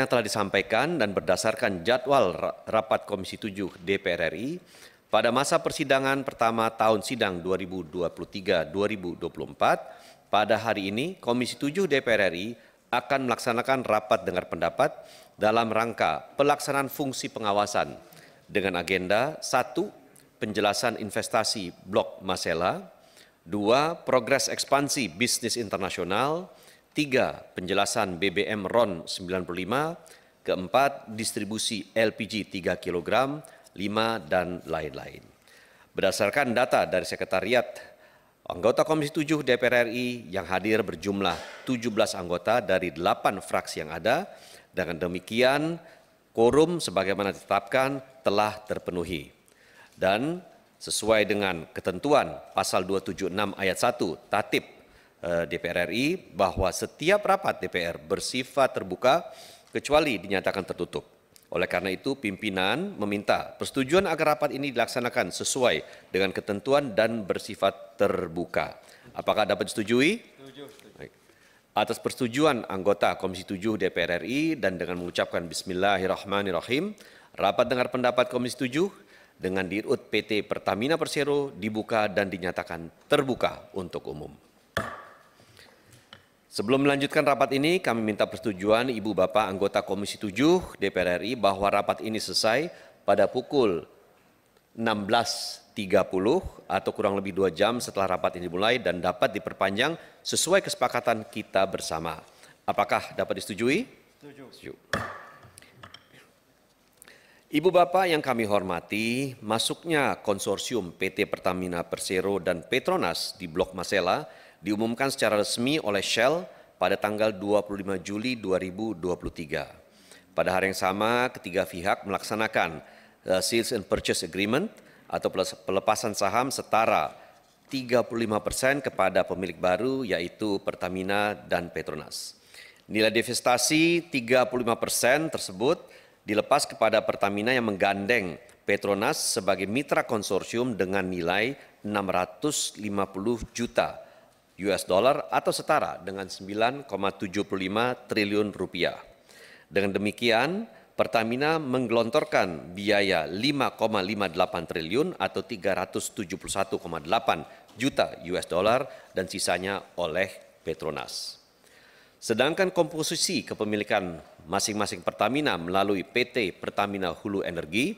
yang telah disampaikan dan berdasarkan jadwal rapat Komisi 7 DPR RI pada masa persidangan pertama tahun sidang 2023-2024, pada hari ini Komisi 7 DPR RI akan melaksanakan rapat dengar pendapat dalam rangka pelaksanaan fungsi pengawasan dengan agenda satu Penjelasan investasi Blok Masela dua Progres ekspansi bisnis internasional Tiga, penjelasan BBM RON 95. Keempat, distribusi LPG 3 kg, lima dan lain-lain. Berdasarkan data dari Sekretariat Anggota Komisi 7 DPR RI yang hadir berjumlah 17 anggota dari 8 fraksi yang ada, dengan demikian korum sebagaimana ditetapkan telah terpenuhi. Dan sesuai dengan ketentuan pasal 276 ayat 1 Tatib Eh, DPR RI bahwa setiap rapat DPR bersifat terbuka kecuali dinyatakan tertutup. Oleh karena itu, pimpinan meminta persetujuan agar rapat ini dilaksanakan sesuai dengan ketentuan dan bersifat terbuka. Apakah dapat disetujui? Atas persetujuan anggota Komisi 7 DPR RI dan dengan mengucapkan Bismillahirrahmanirrahim, rapat dengar pendapat Komisi 7 dengan dirut PT Pertamina Persero dibuka dan dinyatakan terbuka untuk umum. Sebelum melanjutkan rapat ini, kami minta persetujuan Ibu Bapak anggota Komisi 7 DPR RI bahwa rapat ini selesai pada pukul 16.30 atau kurang lebih dua jam setelah rapat ini dimulai dan dapat diperpanjang sesuai kesepakatan kita bersama. Apakah dapat disetujui? Setuju. Ibu Bapak yang kami hormati, masuknya konsorsium PT Pertamina Persero dan Petronas di Blok Masela diumumkan secara resmi oleh Shell pada tanggal 25 Juli 2023. Pada hari yang sama, ketiga pihak melaksanakan eh, Sales and Purchase Agreement atau pelepasan saham setara 35 persen kepada pemilik baru yaitu Pertamina dan Petronas. Nilai divestasi 35 persen tersebut dilepas kepada Pertamina yang menggandeng Petronas sebagai mitra konsorsium dengan nilai 650 juta US dollar atau setara dengan 9,75 triliun rupiah. Dengan demikian, Pertamina menggelontorkan biaya 5,58 triliun atau 371,8 juta US dollar dan sisanya oleh Petronas. Sedangkan komposisi kepemilikan masing-masing Pertamina melalui PT Pertamina Hulu Energi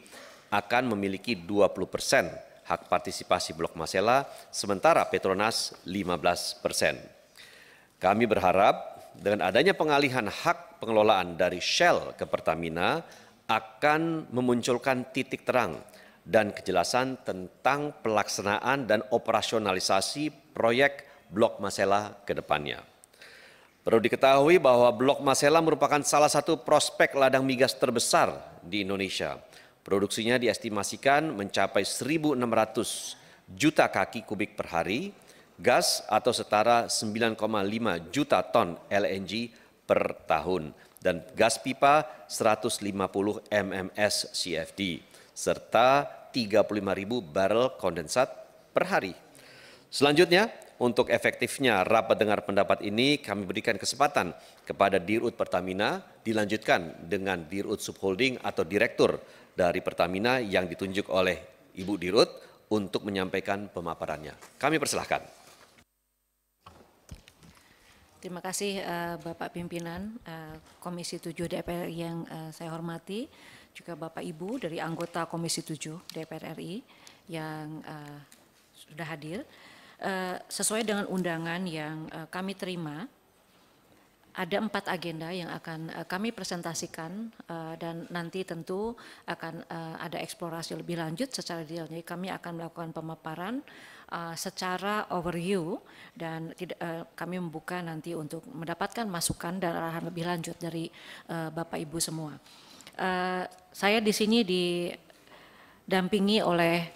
akan memiliki 20 persen hak partisipasi Blok Masela, sementara Petronas 15 persen. Kami berharap dengan adanya pengalihan hak pengelolaan dari Shell ke Pertamina akan memunculkan titik terang dan kejelasan tentang pelaksanaan dan operasionalisasi proyek Blok Masela ke depannya. Perlu diketahui bahwa Blok Masela merupakan salah satu prospek ladang migas terbesar di Indonesia Produksinya diestimasikan mencapai 1.600 juta kaki kubik per hari, gas atau setara 9,5 juta ton LNG per tahun, dan gas pipa 150 MMS CFD, serta 35.000 barrel kondensat per hari. Selanjutnya, untuk efektifnya rapat dengar pendapat ini kami berikan kesempatan kepada Dirut Pertamina dilanjutkan dengan Dirut Subholding atau Direktur dari Pertamina yang ditunjuk oleh Ibu Dirut untuk menyampaikan pemaparannya. Kami persilahkan. Terima kasih uh, Bapak Pimpinan uh, Komisi 7 DPR yang uh, saya hormati, juga Bapak Ibu dari anggota Komisi 7 DPR RI yang uh, sudah hadir. Uh, sesuai dengan undangan yang uh, kami terima, ada empat agenda yang akan eh, kami presentasikan eh, dan nanti tentu akan eh, ada eksplorasi lebih lanjut secara detail. Jadi kami akan melakukan pemaparan secara overview dan kami membuka nanti untuk mendapatkan masukan dan arahan lebih lanjut dari Bapak Ibu semua. saya di sini didampingi oleh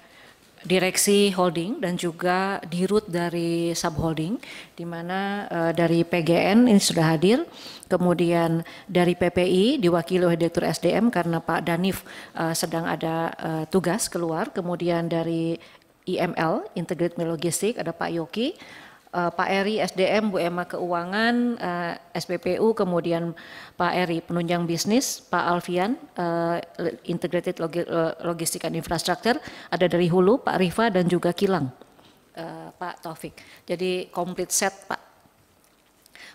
direksi holding dan juga dirut dari subholding di mana uh, dari PGN ini sudah hadir kemudian dari PPI diwakili oleh Direktur SDM karena Pak Danif uh, sedang ada uh, tugas keluar kemudian dari IML Integrated Logistik ada Pak Yoki uh, Pak Eri SDM, Bu Emma Keuangan, uh, eh, SPPU, kemudian Pak Eri Penunjang Bisnis, Pak Alfian, uh, Integrated Logi Logistik and Infrastructure, ada dari Hulu, Pak Rifa, dan juga Kilang, uh, Pak Taufik. Jadi komplit set Pak.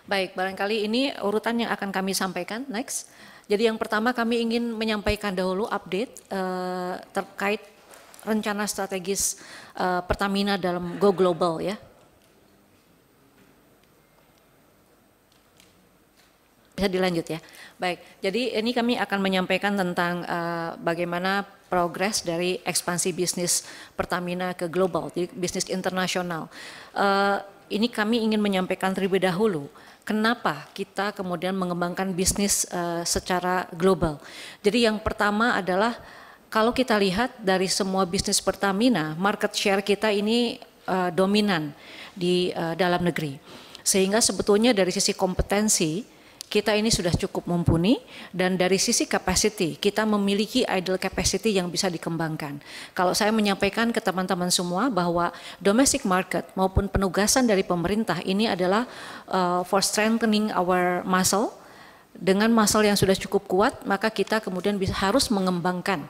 Baik, barangkali ini urutan yang akan kami sampaikan. Next. Jadi yang pertama kami ingin menyampaikan dahulu update uh, terkait rencana strategis uh, Pertamina dalam Go Global ya Ya dilanjut ya. Baik, jadi ini kami akan menyampaikan tentang uh, bagaimana progres dari ekspansi bisnis Pertamina ke global, di bisnis internasional. Uh, ini kami ingin menyampaikan terlebih dahulu kenapa kita kemudian mengembangkan bisnis uh, secara global. Jadi yang pertama adalah kalau kita lihat dari semua bisnis Pertamina, market share kita ini uh, dominan di uh, dalam negeri. Sehingga sebetulnya dari sisi kompetensi kita ini sudah cukup mumpuni dan dari sisi capacity kita memiliki idle capacity yang bisa dikembangkan. Kalau saya menyampaikan ke teman-teman semua bahwa domestic market maupun penugasan dari pemerintah ini adalah uh, for strengthening our muscle. Dengan muscle yang sudah cukup kuat, maka kita kemudian bisa, harus mengembangkan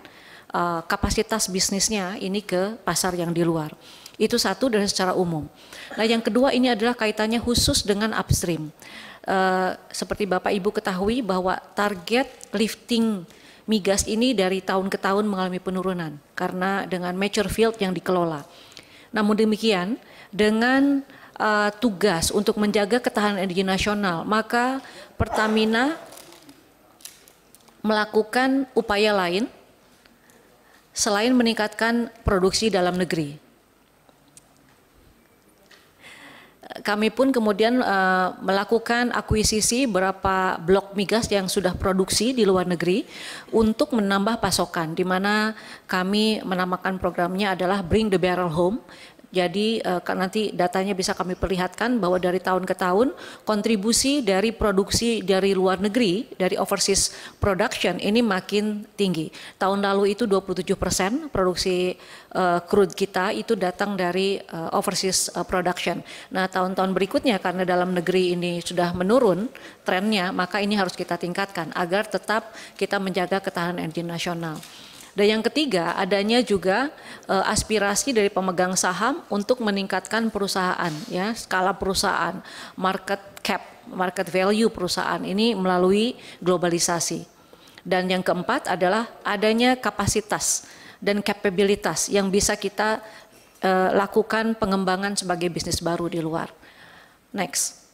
uh, kapasitas bisnisnya ini ke pasar yang di luar. Itu satu dari secara umum. Nah yang kedua ini adalah kaitannya khusus dengan upstream. Eh, seperti Bapak Ibu ketahui bahwa target lifting migas ini dari tahun ke tahun mengalami penurunan karena dengan mature field yang dikelola. Namun demikian, dengan uh, tugas untuk menjaga ketahanan energi nasional, maka Pertamina melakukan upaya lain selain meningkatkan produksi dalam negeri. kami pun kemudian uh, melakukan akuisisi beberapa blok migas yang sudah produksi di luar negeri untuk menambah pasokan di mana kami menamakan programnya adalah Bring the Barrel Home jadi uh, nanti datanya bisa kami perlihatkan bahwa dari tahun ke tahun kontribusi dari produksi dari luar negeri, dari overseas production ini makin tinggi. Tahun lalu itu 27 persen produksi uh, crude kita itu datang dari uh, overseas uh, production. Nah tahun-tahun berikutnya karena dalam negeri ini sudah menurun trennya, maka ini harus kita tingkatkan agar tetap kita menjaga ketahanan energi nasional. Dan yang ketiga, adanya juga e, aspirasi dari pemegang saham untuk meningkatkan perusahaan, ya skala perusahaan, market cap, market value perusahaan ini melalui globalisasi. Dan yang keempat adalah adanya kapasitas dan kapabilitas yang bisa kita e, lakukan pengembangan sebagai bisnis baru di luar. Next.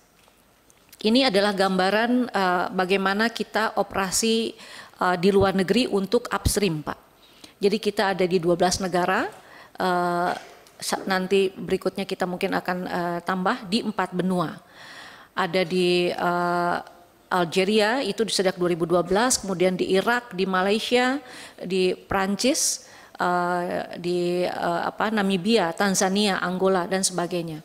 Ini adalah gambaran uh, bagaimana kita operasi uh, di luar negeri untuk upstream, Pak. Jadi kita ada di 12 negara. Uh, nanti berikutnya kita mungkin akan uh, tambah di empat benua. Ada di uh, Algeria itu sejak 2012, kemudian di Irak, di Malaysia, di Prancis, uh, di uh, apa Namibia, Tanzania, Angola dan sebagainya.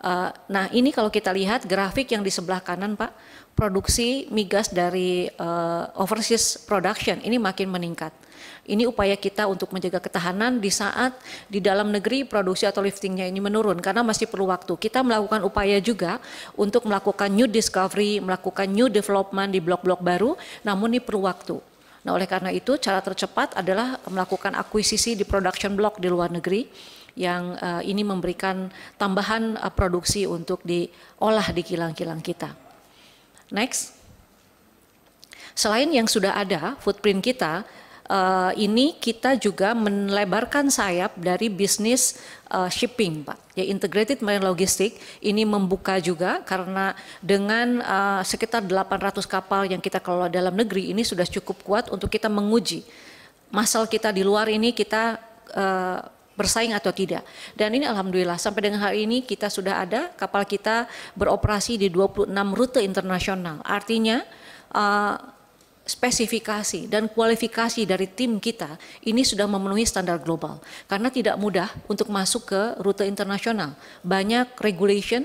Uh, nah ini kalau kita lihat grafik yang di sebelah kanan Pak, produksi migas dari uh, overseas production ini makin meningkat ini upaya kita untuk menjaga ketahanan di saat di dalam negeri produksi atau liftingnya ini menurun karena masih perlu waktu. Kita melakukan upaya juga untuk melakukan new discovery, melakukan new development di blok-blok baru, namun ini perlu waktu. Nah, oleh karena itu cara tercepat adalah melakukan akuisisi di production block di luar negeri yang uh, ini memberikan tambahan uh, produksi untuk diolah di kilang-kilang kita. Next. Selain yang sudah ada, footprint kita uh, ini kita juga melebarkan sayap dari bisnis uh, shipping, Pak. Ya integrated marine logistik ini membuka juga karena dengan uh, sekitar 800 kapal yang kita kelola dalam negeri ini sudah cukup kuat untuk kita menguji masal kita di luar ini kita uh, bersaing atau tidak. Dan ini alhamdulillah sampai dengan hari ini kita sudah ada kapal kita beroperasi di 26 rute internasional. Artinya uh, spesifikasi dan kualifikasi dari tim kita ini sudah memenuhi standar global karena tidak mudah untuk masuk ke rute internasional. Banyak regulation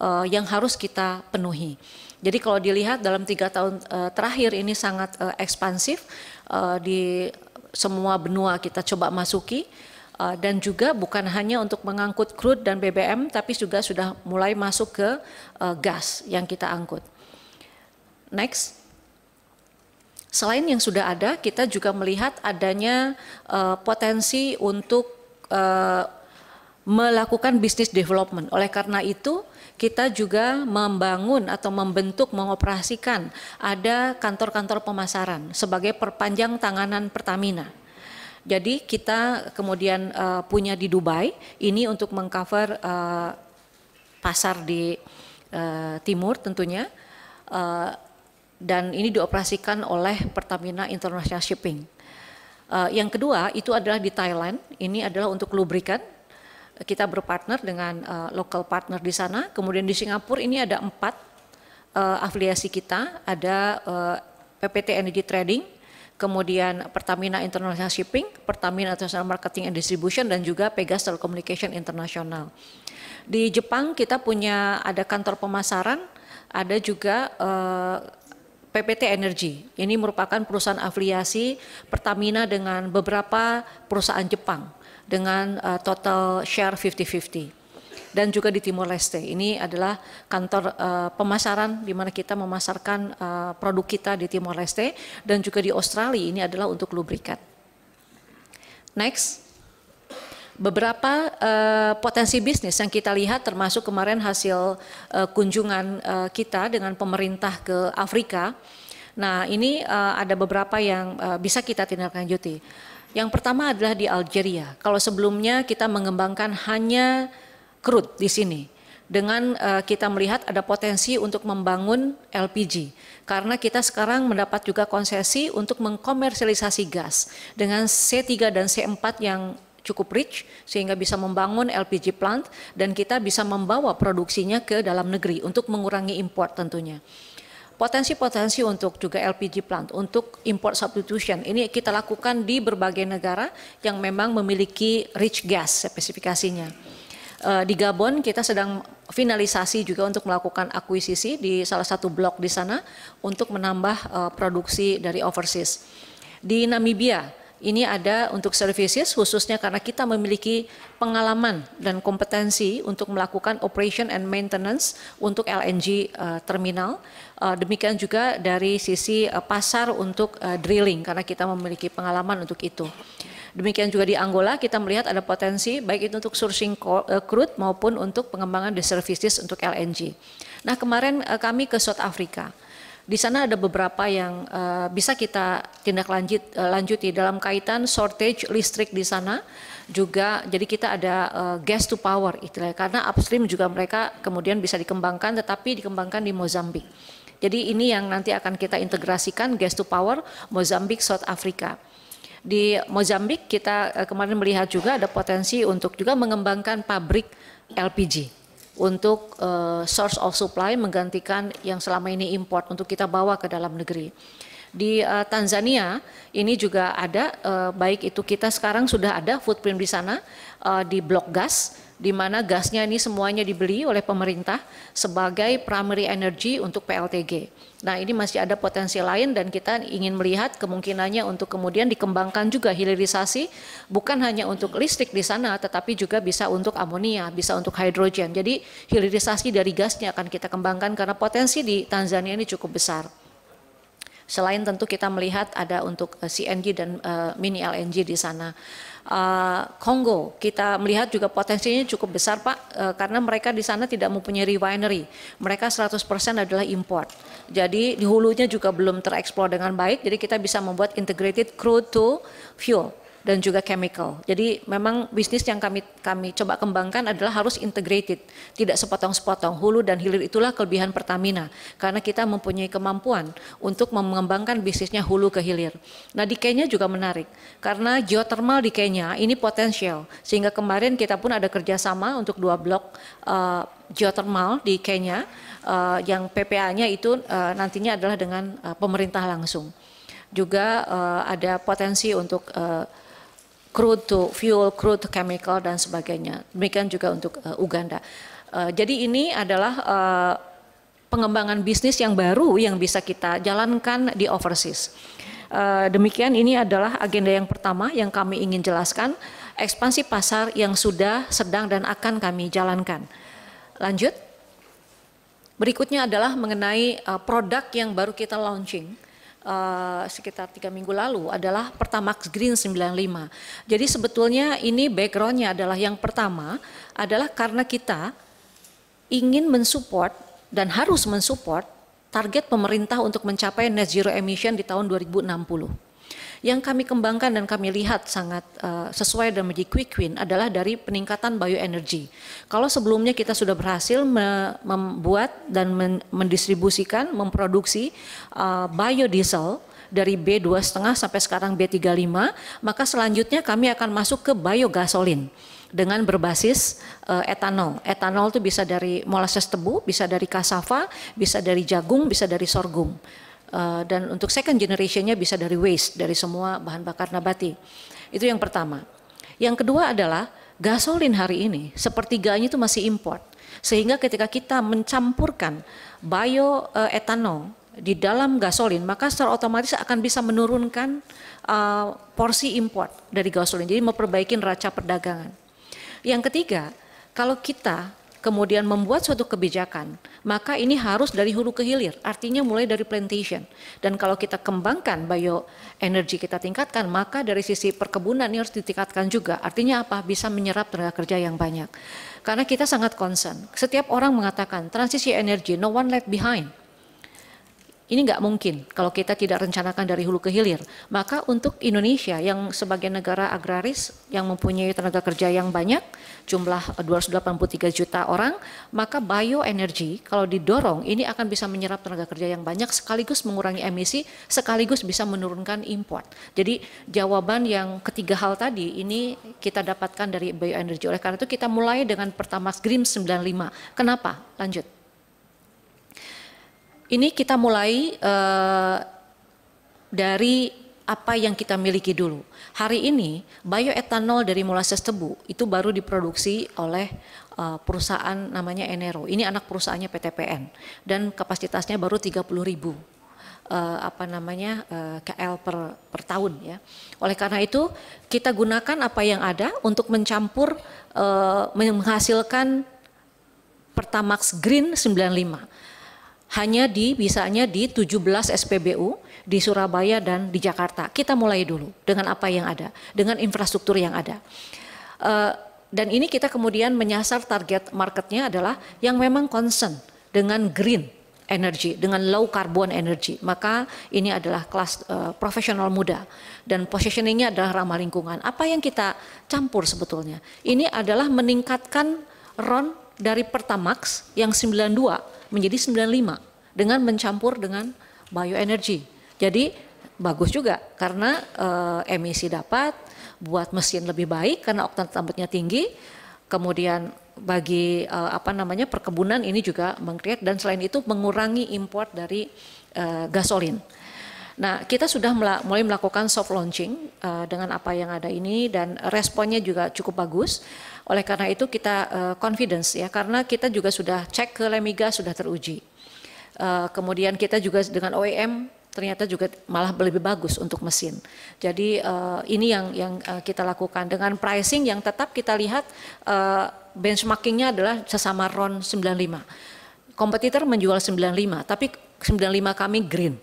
uh, yang harus kita penuhi. Jadi kalau dilihat dalam tiga tahun uh, terakhir ini sangat uh, ekspansif uh, di semua benua kita coba masuki dan juga bukan hanya untuk mengangkut crude dan BBM tapi juga sudah mulai masuk ke gas yang kita angkut. Next. Selain yang sudah ada, kita juga melihat adanya uh, potensi untuk uh, melakukan bisnis development. Oleh karena itu, kita juga membangun atau membentuk mengoperasikan ada kantor-kantor pemasaran sebagai perpanjang tanganan Pertamina. Jadi kita kemudian uh, punya di Dubai ini untuk mengcover uh, pasar di uh, timur tentunya dan ini dioperasikan oleh Pertamina International Shipping. Uh, yang kedua itu adalah di Thailand, ini adalah untuk lubrikan. Kita berpartner dengan uh, local partner di sana. Kemudian di Singapura ini ada empat uh, afiliasi kita, ada uh, PPT Energy Trading, kemudian Pertamina International Shipping, Pertamina International Marketing and Distribution, dan juga Pegas Telecommunication International. Di Jepang kita punya ada kantor pemasaran, ada juga uh, PPT Energy. Ini merupakan perusahaan afiliasi Pertamina dengan beberapa perusahaan Jepang dengan uh, total share 50-50. Dan juga di Timor Leste. Ini adalah kantor uh, pemasaran di mana kita memasarkan uh, produk kita di Timor Leste dan juga di Australia ini adalah untuk lubrikan. Next beberapa uh, potensi bisnis yang kita lihat termasuk kemarin hasil uh, kunjungan uh, kita dengan pemerintah ke Afrika. Nah, ini uh, ada beberapa yang uh, bisa kita tindak lanjuti. Yang pertama adalah di Algeria. Kalau sebelumnya kita mengembangkan hanya crude di sini dengan uh, kita melihat ada potensi untuk membangun LPG karena kita sekarang mendapat juga konsesi untuk mengkomersialisasi gas dengan C3 dan C4 yang cukup rich sehingga bisa membangun LPG plant dan kita bisa membawa produksinya ke dalam negeri untuk mengurangi import tentunya. Potensi-potensi untuk juga LPG plant, untuk import substitution, ini kita lakukan di berbagai negara yang memang memiliki rich gas spesifikasinya. Eh, di Gabon kita sedang finalisasi juga untuk melakukan akuisisi di salah satu blok di sana untuk menambah eh, produksi dari overseas. Di Namibia ini ada untuk services khususnya karena kita memiliki pengalaman dan kompetensi untuk melakukan operation and maintenance untuk LNG uh, eh, terminal. Uh, demikian juga dari sisi uh, pasar untuk uh, drilling karena kita memiliki pengalaman untuk itu. Demikian juga di Angola kita melihat ada potensi baik itu untuk sourcing crude maupun untuk pengembangan the services untuk LNG. Nah kemarin uh, kami ke South Africa. Di sana ada beberapa yang uh, bisa kita tindak lanjut uh, lanjuti dalam kaitan shortage listrik di sana juga jadi kita ada uh, gas to power istilahnya karena upstream juga mereka kemudian bisa dikembangkan tetapi dikembangkan di Mozambik. Jadi ini yang nanti akan kita integrasikan gas to power Mozambik South Africa. Di Mozambik kita kemarin melihat juga ada potensi untuk juga mengembangkan pabrik LPG untuk uh, source of supply menggantikan yang selama ini import untuk kita bawa ke dalam negeri. Di uh, Tanzania ini juga ada, uh, baik itu kita sekarang sudah ada footprint di sana, uh, di blok gas, di mana gasnya ini semuanya dibeli oleh pemerintah sebagai primary energy untuk PLTG. Nah ini masih ada potensi lain dan kita ingin melihat kemungkinannya untuk kemudian dikembangkan juga hilirisasi bukan hanya untuk listrik di sana tetapi juga bisa untuk amonia, bisa untuk hidrogen. Jadi hilirisasi dari gasnya akan kita kembangkan karena potensi di Tanzania ini cukup besar. Selain tentu kita melihat ada untuk eh, CNG dan uh, mini LNG di sana. Uh, eh, Kongo kita melihat juga potensinya cukup besar Pak karena mereka di sana tidak mempunyai refinery. Mereka 100% adalah import. Jadi di hulunya juga belum tereksplor dengan baik jadi kita bisa membuat integrated crude to fuel dan juga chemical. Jadi memang bisnis yang kami kami coba kembangkan adalah harus integrated, tidak sepotong-sepotong. Hulu dan hilir itulah kelebihan Pertamina karena kita mempunyai kemampuan untuk mengembangkan bisnisnya hulu ke hilir. Nah di Kenya juga menarik karena geothermal di Kenya ini potensial sehingga kemarin kita pun ada kerjasama untuk dua blok uh, geothermal di Kenya uh, eh, yang PPA-nya itu uh, nantinya adalah dengan uh, pemerintah langsung juga uh, ada potensi untuk uh, crude to fuel, crude to chemical dan sebagainya. Demikian juga untuk uh, Uganda. Uh, jadi ini adalah uh, pengembangan bisnis yang baru yang bisa kita jalankan di overseas. Uh, demikian ini adalah agenda yang pertama yang kami ingin jelaskan, ekspansi pasar yang sudah, sedang dan akan kami jalankan. Lanjut. Berikutnya adalah mengenai uh, produk yang baru kita launching Eh, sekitar tiga minggu lalu adalah Pertamax Green 95. Jadi sebetulnya ini backgroundnya adalah yang pertama adalah karena kita ingin mensupport dan harus mensupport target pemerintah untuk mencapai net zero emission di tahun 2060. Yang kami kembangkan dan kami lihat sangat uh, sesuai dan menjadi quick win adalah dari peningkatan bioenergi. Kalau sebelumnya kita sudah berhasil me membuat dan men mendistribusikan, memproduksi uh, biodiesel dari B2,5 sampai sekarang B35, maka selanjutnya kami akan masuk ke biogasolin dengan berbasis uh, etanol. Etanol itu bisa dari molasses tebu, bisa dari kasava, bisa dari jagung, bisa dari sorghum. Eh, dan untuk second generationnya bisa dari waste, dari semua bahan bakar nabati. Itu yang pertama. Yang kedua adalah gasolin hari ini sepertiganya itu masih import. Sehingga ketika kita mencampurkan bioetanol eh, uh, di dalam gasolin, maka secara otomatis akan bisa menurunkan uh, porsi import dari gasolin. Jadi memperbaiki neraca perdagangan. Yang ketiga, kalau kita kemudian membuat suatu kebijakan, maka ini harus dari hulu ke hilir, artinya mulai dari plantation. Dan kalau kita kembangkan bioenergi kita tingkatkan, maka dari sisi perkebunan ini harus ditingkatkan juga. Artinya apa? Bisa menyerap tenaga kerja yang banyak. Karena kita sangat concern. Setiap orang mengatakan transisi energi, no one left behind. Ini nggak mungkin kalau kita tidak rencanakan dari hulu ke hilir. Maka untuk Indonesia yang sebagai negara agraris yang mempunyai tenaga kerja yang banyak, jumlah 283 juta orang, maka bioenergi kalau didorong ini akan bisa menyerap tenaga kerja yang banyak sekaligus mengurangi emisi, sekaligus bisa menurunkan import. Jadi jawaban yang ketiga hal tadi ini kita dapatkan dari bioenergi. Oleh karena itu kita mulai dengan pertama Green 95. Kenapa? Lanjut. Ini kita mulai uh, dari apa yang kita miliki dulu. Hari ini bioetanol dari molasses tebu itu baru diproduksi oleh uh, perusahaan namanya Enero. Ini anak perusahaannya PTPN dan kapasitasnya baru 30 ribu uh, apa namanya uh, KL per per tahun ya. Oleh karena itu kita gunakan apa yang ada untuk mencampur uh, menghasilkan Pertamax Green 95 hanya di bisanya di 17 SPBU di Surabaya dan di Jakarta. Kita mulai dulu dengan apa yang ada, dengan infrastruktur yang ada. Uh, dan ini kita kemudian menyasar target marketnya adalah yang memang concern dengan green energy, dengan low carbon energy. Maka ini adalah kelas uh, profesional muda dan positioningnya adalah ramah lingkungan. Apa yang kita campur sebetulnya? Ini adalah meningkatkan RON dari Pertamax yang 92 menjadi 95 dengan mencampur dengan bioenergi. Jadi bagus juga karena e, emisi dapat buat mesin lebih baik karena oktan tambutnya tinggi. Kemudian bagi e, apa namanya perkebunan ini juga mengkreat dan selain itu mengurangi import dari e, gasolin. Nah, kita sudah mulai melakukan soft launching eh, dengan apa yang ada ini dan responnya juga cukup bagus. Oleh karena itu kita eh, confidence ya karena kita juga sudah cek ke Lemiga sudah teruji. Eh, kemudian kita juga dengan OEM ternyata juga malah lebih bagus untuk mesin. Jadi ini yang yang kita lakukan dengan pricing yang tetap kita lihat benchmarkingnya adalah sesama RON 95. Kompetitor menjual 95, tapi 95 kami green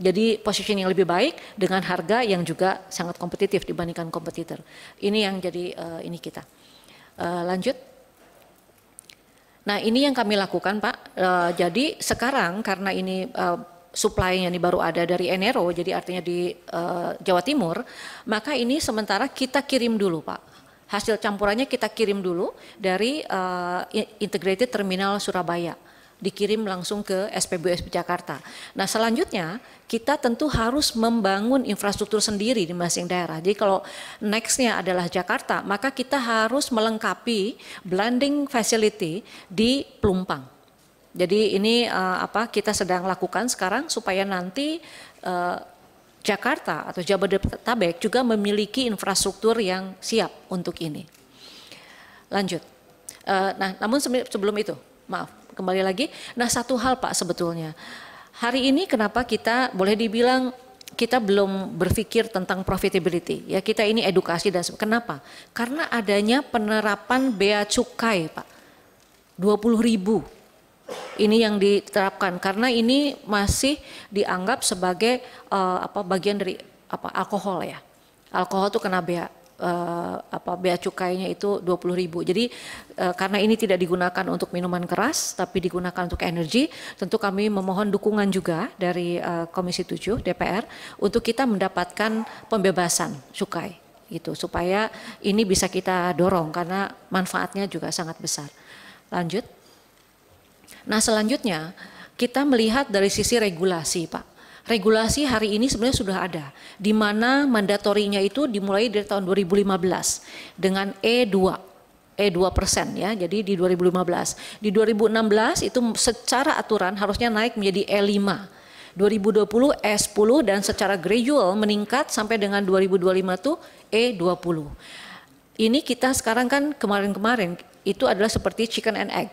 jadi positioning yang lebih baik dengan harga yang juga sangat kompetitif dibandingkan kompetitor. Ini yang jadi uh, ini kita. Uh, lanjut. Nah ini yang kami lakukan Pak. Uh, jadi sekarang karena ini uh, supply-nya ini baru ada dari Enero, jadi artinya di uh, Jawa Timur, maka ini sementara kita kirim dulu Pak. Hasil campurannya kita kirim dulu dari uh, Integrated Terminal Surabaya dikirim langsung ke SPBU SP Jakarta. Nah selanjutnya kita tentu harus membangun infrastruktur sendiri di masing masing daerah. Jadi kalau nextnya adalah Jakarta, maka kita harus melengkapi blending facility di Pelumpang. Jadi ini uh, apa kita sedang lakukan sekarang supaya nanti uh, Jakarta atau Jabodetabek juga memiliki infrastruktur yang siap untuk ini. Lanjut. Uh, nah, namun sebelum itu, maaf kembali lagi. Nah satu hal Pak sebetulnya, hari ini kenapa kita boleh dibilang kita belum berpikir tentang profitability. Ya kita ini edukasi dan kenapa? Karena adanya penerapan bea cukai, Pak. 20 ribu ini yang diterapkan karena ini masih dianggap sebagai uh, apa bagian dari apa alkohol ya. Alkohol itu kena bea uh, apa bea cukainya itu 20.000. ribu. Jadi uh, karena ini tidak digunakan untuk minuman keras tapi digunakan untuk energi, tentu kami memohon dukungan juga dari uh, Komisi 7 DPR untuk kita mendapatkan pembebasan cukai gitu supaya ini bisa kita dorong karena manfaatnya juga sangat besar. Lanjut. Nah, selanjutnya kita melihat dari sisi regulasi, Pak regulasi hari ini sebenarnya sudah ada, di mana mandatorinya itu dimulai dari tahun 2015 dengan E2 e 2 e persen ya, jadi di 2015. Di 2016 itu secara aturan harusnya naik menjadi E5. 2020 E10 dan secara gradual meningkat sampai dengan 2025 itu E20. Ini kita sekarang kan kemarin-kemarin itu adalah seperti chicken and egg.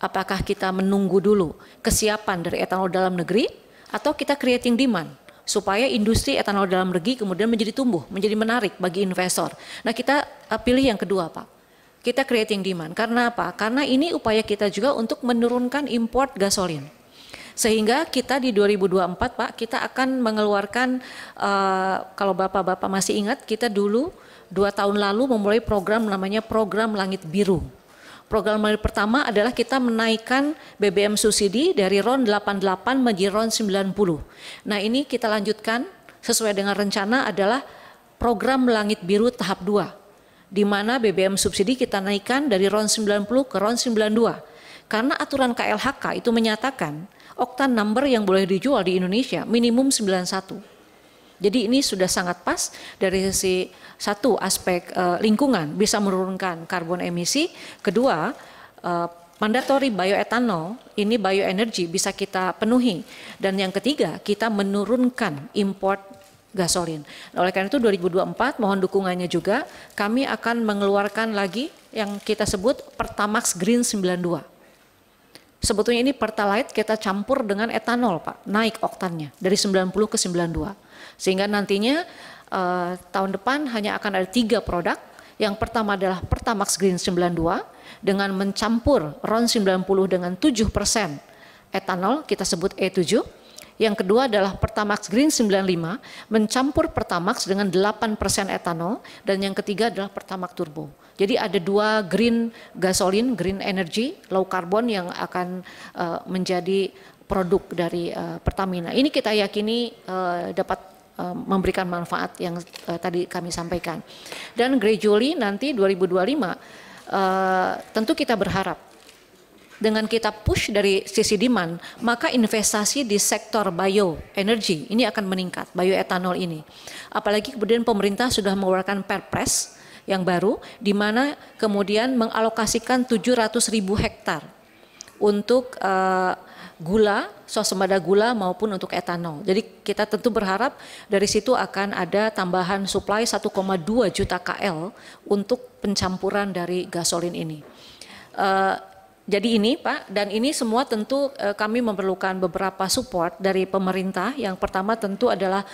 Apakah kita menunggu dulu kesiapan dari etanol dalam negeri atau kita creating demand supaya industri etanol dalam negeri kemudian menjadi tumbuh, menjadi menarik bagi investor. Nah, kita eh, pilih yang kedua, Pak. Kita creating demand. Karena apa? Karena ini upaya kita juga untuk menurunkan import gasolin sehingga kita di 2024 Pak kita akan mengeluarkan uh, kalau Bapak-bapak masih ingat kita dulu dua tahun lalu memulai program namanya program langit biru Program yang pertama adalah kita menaikkan BBM subsidi dari RON 88 menjadi RON 90. Nah ini kita lanjutkan sesuai dengan rencana adalah program Langit Biru tahap 2 di mana BBM subsidi kita naikkan dari RON 90 ke RON 92. Karena aturan KLHK itu menyatakan oktan number yang boleh dijual di Indonesia minimum 91. Jadi ini sudah sangat pas dari sisi satu aspek uh, lingkungan bisa menurunkan karbon emisi, kedua uh, mandatory bioetanol ini bioenergi bisa kita penuhi dan yang ketiga kita menurunkan import gasolin. Nah, oleh karena itu 2024 mohon dukungannya juga kami akan mengeluarkan lagi yang kita sebut Pertamax Green 92. Sebetulnya ini Pertalite kita campur dengan etanol Pak, naik oktannya dari 90 ke 92. Sehingga nantinya uh, tahun depan hanya akan ada tiga produk. Yang pertama adalah Pertamax Green 92 dengan mencampur RON 90 dengan 7% etanol, kita sebut E7. Yang kedua adalah Pertamax Green 95 mencampur Pertamax dengan 8% etanol dan yang ketiga adalah Pertamax Turbo. Jadi ada dua green gasolin, green energy, low carbon yang akan uh, menjadi produk dari uh, Pertamina. Ini kita yakini uh, dapat Eh, memberikan manfaat yang eh, tadi kami sampaikan. Dan gradually nanti 2025 eh, tentu kita berharap dengan kita push dari sisi demand, maka investasi di sektor bioenergi ini akan meningkat, bioetanol ini. Apalagi kemudian pemerintah sudah mengeluarkan perpres yang baru, di mana kemudian mengalokasikan 700 ribu hektar untuk uh, gula, swasembada gula maupun untuk etanol. Jadi kita tentu berharap dari situ akan ada tambahan suplai 1,2 juta KL untuk pencampuran dari gasolin ini. Uh, jadi ini Pak, dan ini semua tentu uh, kami memerlukan beberapa support dari pemerintah. Yang pertama tentu adalah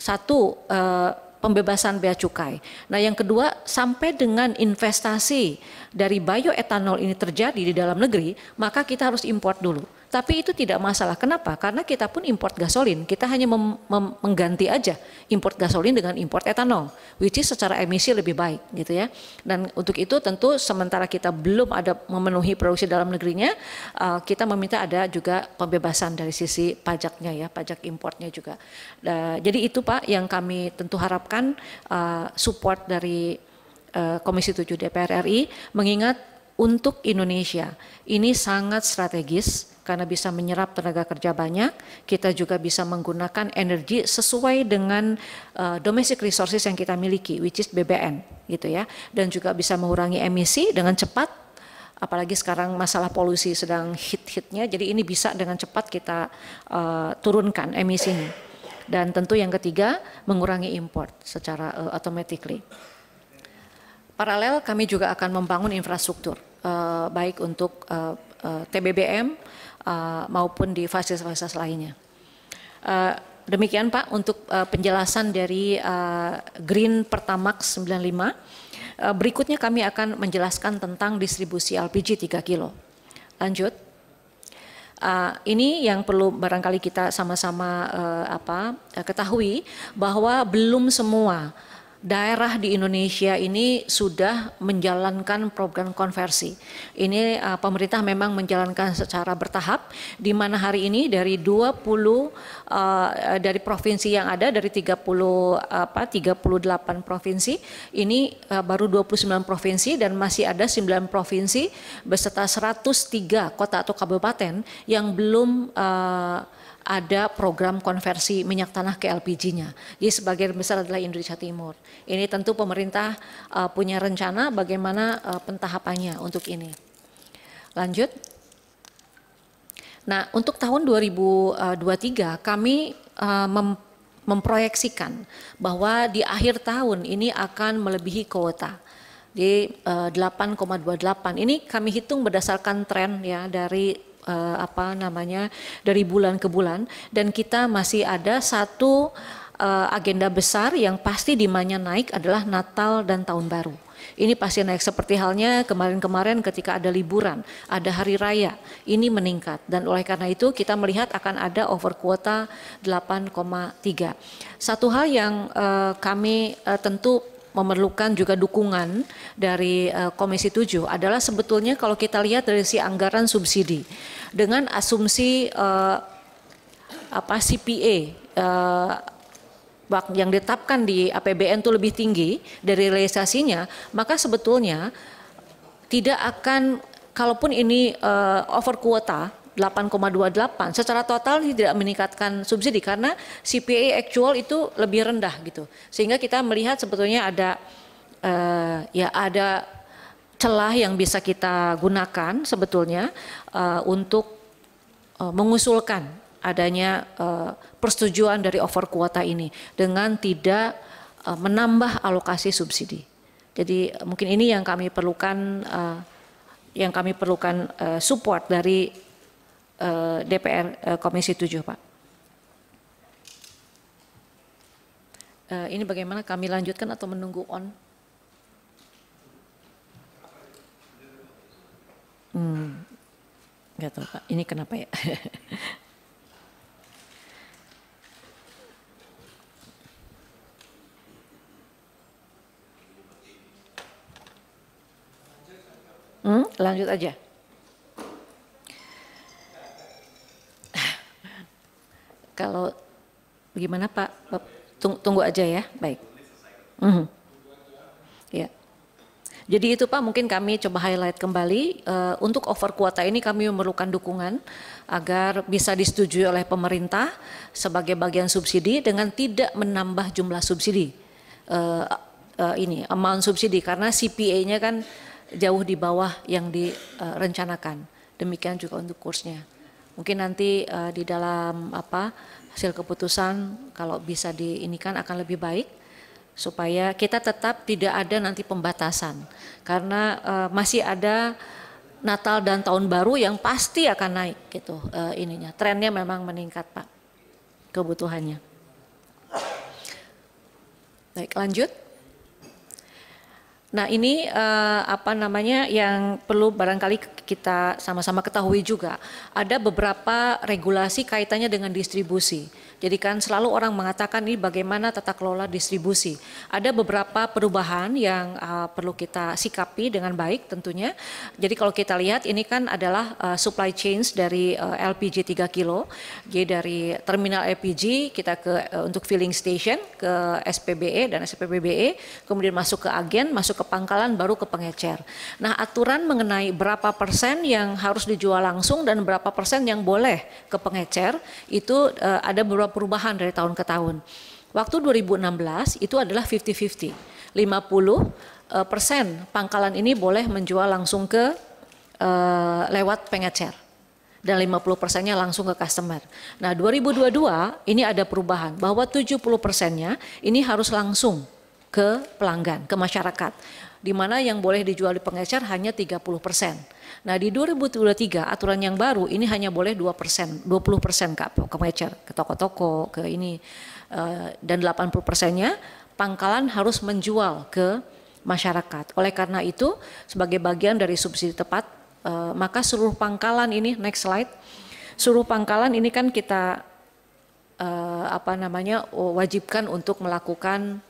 satu uh, pembebasan bea cukai. Nah, yang kedua, sampai dengan investasi dari bioetanol ini terjadi di dalam negeri, maka kita harus import dulu. Tapi itu tidak masalah. Kenapa? Karena kita pun import gasolin. Kita hanya mengganti aja import gasolin dengan import etanol, which is secara emisi lebih baik, gitu ya. Dan untuk itu tentu sementara kita belum ada memenuhi produksi dalam negerinya, uh, kita meminta ada juga pembebasan dari sisi pajaknya ya, pajak importnya juga. Uh, jadi itu Pak yang kami tentu harapkan uh, support dari uh, Komisi 7 DPR RI mengingat untuk Indonesia ini sangat strategis karena bisa menyerap tenaga kerja banyak, kita juga bisa menggunakan energi sesuai dengan uh, domestic resources yang kita miliki, which is BBN, gitu ya, dan juga bisa mengurangi emisi dengan cepat. Apalagi sekarang masalah polusi sedang hit-hitnya, jadi ini bisa dengan cepat kita uh, turunkan emisinya. Dan tentu yang ketiga, mengurangi import secara uh, automatically. Paralel kami juga akan membangun infrastruktur, uh, baik untuk uh, uh, TBBM, Eh, maupun di fasilitas-fasilitas lainnya. Eh, demikian Pak untuk eh, penjelasan dari Green Pertamax 95. berikutnya kami akan menjelaskan tentang distribusi LPG 3 kilo. Lanjut. Uh, ini yang perlu barangkali kita sama-sama uh, uh, ketahui bahwa belum semua daerah di Indonesia ini sudah menjalankan program konversi. Ini uh, pemerintah memang menjalankan secara bertahap di mana hari ini dari 20 uh, eh, dari provinsi yang ada dari 30 apa 38 provinsi ini uh, baru 29 provinsi dan masih ada 9 provinsi beserta 103 kota atau kabupaten yang belum uh, ada program konversi minyak tanah ke LPG-nya. Jadi sebagian besar adalah Indonesia Timur. Ini tentu pemerintah uh, punya rencana bagaimana uh, pentahapannya untuk ini. Lanjut. Nah, untuk tahun 2023 uh, kami uh, mem memproyeksikan bahwa di akhir tahun ini akan melebihi kuota di 8,28. Uh, ini kami hitung berdasarkan tren ya dari uh, apa namanya dari bulan ke bulan dan kita masih ada satu uh, agenda besar yang pasti dimanya naik adalah Natal dan Tahun Baru. Ini pasti naik seperti halnya kemarin-kemarin ketika ada liburan, ada hari raya, ini meningkat. Dan oleh karena itu kita melihat akan ada over kuota 8,3. Satu hal yang uh, kami uh, tentu memerlukan juga dukungan dari uh, Komisi 7 adalah sebetulnya kalau kita lihat dari si anggaran subsidi dengan asumsi uh, apa CPA uh, eh, yang ditetapkan di APBN itu lebih tinggi dari realisasinya, maka sebetulnya tidak akan kalaupun ini uh, over kuota 8,28. Secara total tidak meningkatkan subsidi karena CPA actual itu lebih rendah gitu. Sehingga kita melihat sebetulnya ada uh, ya ada celah yang bisa kita gunakan sebetulnya uh, untuk uh, mengusulkan adanya uh, persetujuan dari over kuota ini dengan tidak uh, menambah alokasi subsidi. Jadi mungkin ini yang kami perlukan uh, yang kami perlukan uh, support dari Eh, DPR eh, Komisi 7 Pak. Eh, ini bagaimana kami lanjutkan atau menunggu on? Hmm, nggak tahu Pak, ini kenapa ya? Hmm, lanjut aja. Kalau gimana Pak? Tunggu, tunggu aja ya, baik. Mm -hmm. Ya. Jadi itu Pak mungkin kami coba highlight kembali eh, untuk over kuota ini kami memerlukan dukungan agar bisa disetujui oleh pemerintah sebagai bagian subsidi dengan tidak menambah jumlah subsidi eh, eh, ini amount subsidi karena CPA-nya kan jauh di bawah yang direncanakan. Demikian juga untuk kursnya. Mungkin nanti uh, di dalam apa hasil keputusan kalau bisa di ini kan akan lebih baik supaya kita tetap tidak ada nanti pembatasan karena uh, masih ada Natal dan Tahun Baru yang pasti akan naik gitu uh, ininya trennya memang meningkat Pak kebutuhannya. Baik lanjut. Nah, ini uh, apa namanya yang perlu barangkali kita sama-sama ketahui juga. Ada beberapa regulasi kaitannya dengan distribusi. Jadi kan selalu orang mengatakan ini bagaimana tata kelola distribusi. Ada beberapa perubahan yang uh, perlu kita sikapi dengan baik tentunya. Jadi kalau kita lihat ini kan adalah uh, supply chains dari uh, LPG 3 kilo. Jadi dari terminal LPG kita ke uh, untuk filling station ke SPBE dan SPBBE, kemudian masuk ke agen, masuk ke pangkalan baru ke pengecer. Nah, aturan mengenai berapa persen yang harus dijual langsung dan berapa persen yang boleh ke pengecer itu uh, ada beberapa perubahan dari tahun ke tahun. Waktu 2016 itu adalah 50-50. 50 eh, persen pangkalan ini boleh menjual langsung ke eh, lewat pengecer dan 50 persennya langsung ke customer. Nah 2022 ini ada perubahan bahwa 70 persennya ini harus langsung ke pelanggan, ke masyarakat di mana yang boleh dijual di pengecer hanya 30 persen. Nah di 2023 aturan yang baru ini hanya boleh 2 persen, 20 persen ke, ke pengecer, ke toko-toko, ke ini, eh, dan 80 persennya pangkalan harus menjual ke masyarakat. Oleh karena itu sebagai bagian dari subsidi tepat, eh, maka seluruh pangkalan ini, next slide, seluruh pangkalan ini kan kita eh, apa namanya wajibkan untuk melakukan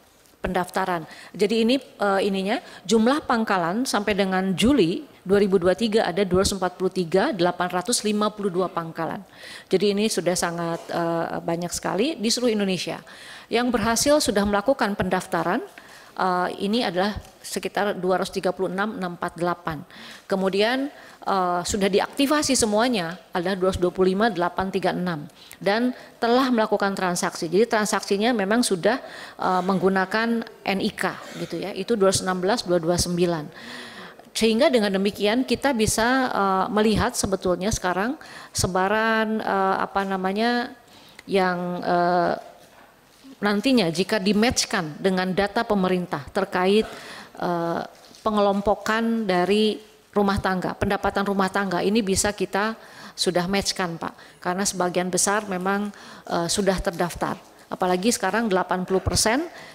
pendaftaran. Jadi ini uh, ininya jumlah pangkalan sampai dengan Juli 2023 ada 243 852 pangkalan. Jadi ini sudah sangat uh, banyak sekali di seluruh Indonesia. Yang berhasil sudah melakukan pendaftaran uh, ini adalah sekitar 236 648. Kemudian uh, sudah diaktifasi semuanya adalah 225836 dan telah melakukan transaksi. Jadi transaksinya memang sudah uh, menggunakan NIK gitu ya. Itu 216229 sehingga dengan demikian kita bisa uh, melihat sebetulnya sekarang sebaran uh, apa namanya yang uh, nantinya jika dimatchkan dengan data pemerintah terkait uh, pengelompokan dari rumah tangga, pendapatan rumah tangga ini bisa kita sudah matchkan Pak. Karena sebagian besar memang e, sudah terdaftar. Apalagi sekarang 80%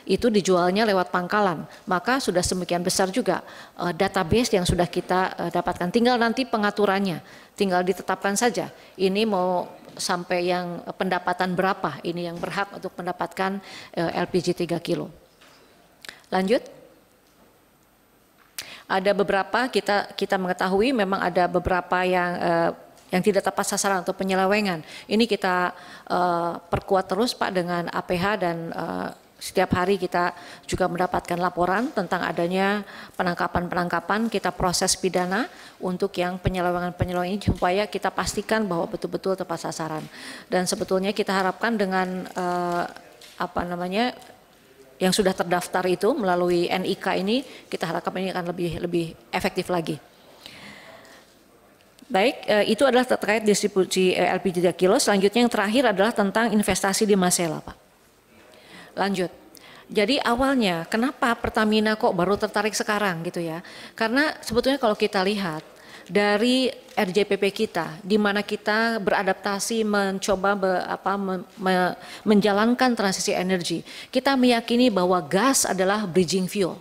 itu dijualnya lewat pangkalan. Maka sudah semikian besar juga e, database yang sudah kita e, dapatkan. Tinggal nanti pengaturannya, tinggal ditetapkan saja. Ini mau sampai yang pendapatan berapa ini yang berhak untuk mendapatkan e, LPG 3 kilo. Lanjut ada beberapa kita kita mengetahui memang ada beberapa yang uh, yang tidak tepat sasaran atau penyelewengan. Ini kita uh, perkuat terus Pak dengan APH dan uh, setiap hari kita juga mendapatkan laporan tentang adanya penangkapan-penangkapan, kita proses pidana untuk yang penyelewengan-penyelewengan ini supaya kita pastikan bahwa betul-betul tepat sasaran. Dan sebetulnya kita harapkan dengan uh, apa namanya yang sudah terdaftar itu melalui NIK ini kita harapkan ini akan lebih lebih efektif lagi. Baik, eh, itu adalah terkait distribusi eh, LPG 3 kilo. Selanjutnya yang terakhir adalah tentang investasi di Masela, Pak. Lanjut. Jadi awalnya kenapa Pertamina kok baru tertarik sekarang gitu ya? Karena sebetulnya kalau kita lihat dari RJPP kita, di mana kita beradaptasi mencoba be, apa, me, me, menjalankan transisi energi. Kita meyakini bahwa gas adalah bridging fuel.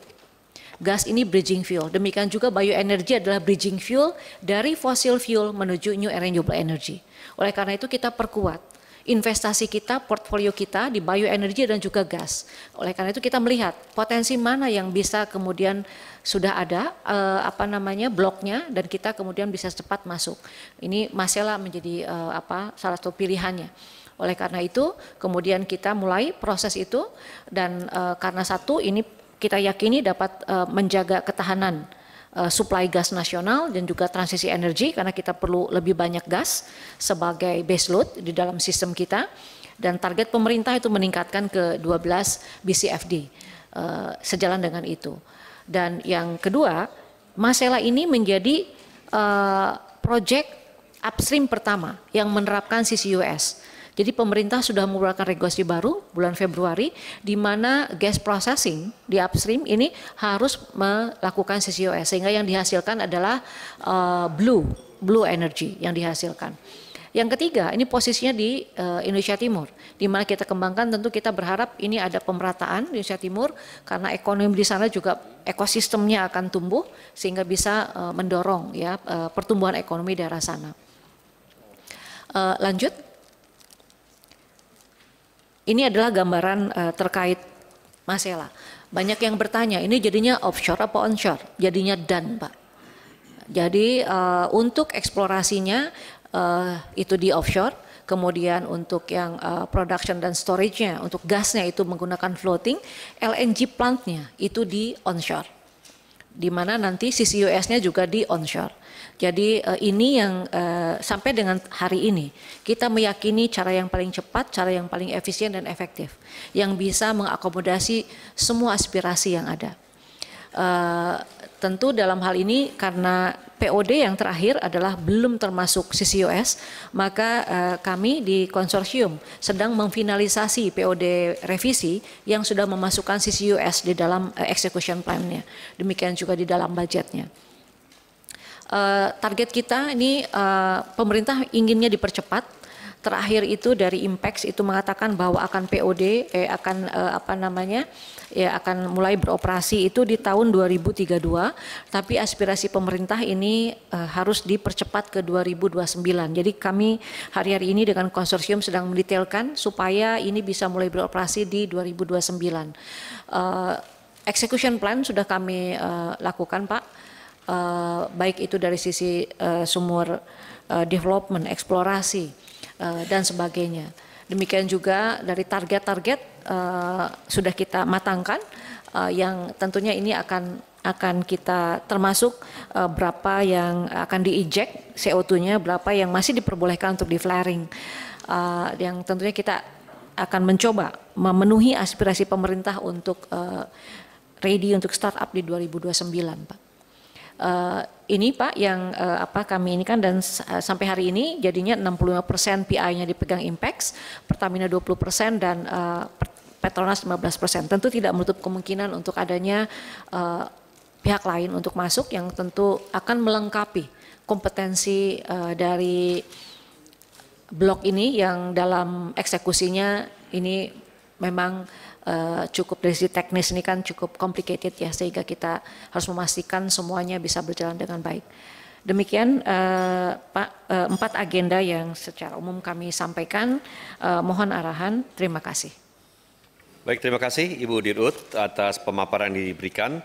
Gas ini bridging fuel. Demikian juga bioenergi adalah bridging fuel dari fosil fuel menuju new renewable energy. Oleh karena itu kita perkuat investasi kita, portfolio kita di bioenergi dan juga gas. Oleh karena itu kita melihat potensi mana yang bisa kemudian sudah ada uh, apa namanya bloknya dan kita kemudian bisa cepat masuk. Ini masalah menjadi uh, apa salah satu pilihannya. Oleh karena itu, kemudian kita mulai proses itu dan uh, karena satu ini kita yakini dapat uh, menjaga ketahanan suplai gas nasional dan juga transisi energi karena kita perlu lebih banyak gas sebagai base load di dalam sistem kita dan target pemerintah itu meningkatkan ke 12 BCFD sejalan dengan itu. Dan yang kedua, Masela ini menjadi uh, eh, proyek upstream pertama yang menerapkan CCUS. Jadi pemerintah sudah mengeluarkan regulasi baru bulan Februari di mana gas processing di upstream ini harus melakukan CCUS sehingga yang dihasilkan adalah uh, blue blue energy yang dihasilkan. Yang ketiga, ini posisinya di uh, Indonesia Timur, di mana kita kembangkan tentu kita berharap ini ada pemerataan di Indonesia Timur karena ekonomi di sana juga ekosistemnya akan tumbuh sehingga bisa uh, mendorong ya uh, pertumbuhan ekonomi daerah sana. Uh, lanjut. Ini adalah gambaran uh, terkait masalah. Banyak yang bertanya, ini jadinya offshore apa onshore? Jadinya dan, Pak. Jadi uh, untuk eksplorasinya uh, itu di offshore. Kemudian untuk yang uh, production dan storage-nya, untuk gasnya itu menggunakan floating, LNG plant-nya itu di onshore. Di mana nanti CCUS-nya juga di onshore. Jadi uh, ini yang uh, sampai dengan hari ini kita meyakini cara yang paling cepat, cara yang paling efisien dan efektif yang bisa mengakomodasi semua aspirasi yang ada. Uh, tentu dalam hal ini karena POD yang terakhir adalah belum termasuk CCUS, maka eh, kami di konsorsium sedang memfinalisasi POD revisi yang sudah memasukkan CCUS di dalam eh, execution plan-nya. Demikian juga di dalam budgetnya. Eh, target kita ini eh, pemerintah inginnya dipercepat terakhir itu dari Impex itu mengatakan bahwa akan POD eh, akan eh, apa namanya ya akan mulai beroperasi itu di tahun 2032 tapi aspirasi pemerintah ini eh, harus dipercepat ke 2029. Jadi kami hari-hari ini dengan konsorsium sedang mendetailkan supaya ini bisa mulai beroperasi di 2029. Eh, execution plan sudah kami eh, lakukan Pak. eh, baik itu dari sisi eh, sumur uh, development, eksplorasi, Eh, dan sebagainya. Demikian juga dari target-target eh, sudah kita matangkan eh, yang tentunya ini akan akan kita termasuk berapa yang akan eject CO2-nya, berapa yang masih diperbolehkan untuk di flaring. yang tentunya kita akan mencoba memenuhi aspirasi pemerintah untuk ready untuk startup di 2029, Pak uh, ini Pak yang uh, apa kami ini kan dan uh, sampai hari ini jadinya 65% PI-nya dipegang Impex, Pertamina 20% dan uh, Petronas 15%. Tentu tidak menutup kemungkinan untuk adanya uh, pihak lain untuk masuk yang tentu akan melengkapi kompetensi uh, dari blok ini yang dalam eksekusinya ini memang Eh, cukup dari sisi teknis ini kan cukup complicated ya sehingga kita harus memastikan semuanya bisa berjalan dengan baik. Demikian eh, eh, empat agenda yang secara umum kami sampaikan. mohon arahan. Terima kasih. Baik, terima kasih Ibu Dirut atas pemaparan yang diberikan.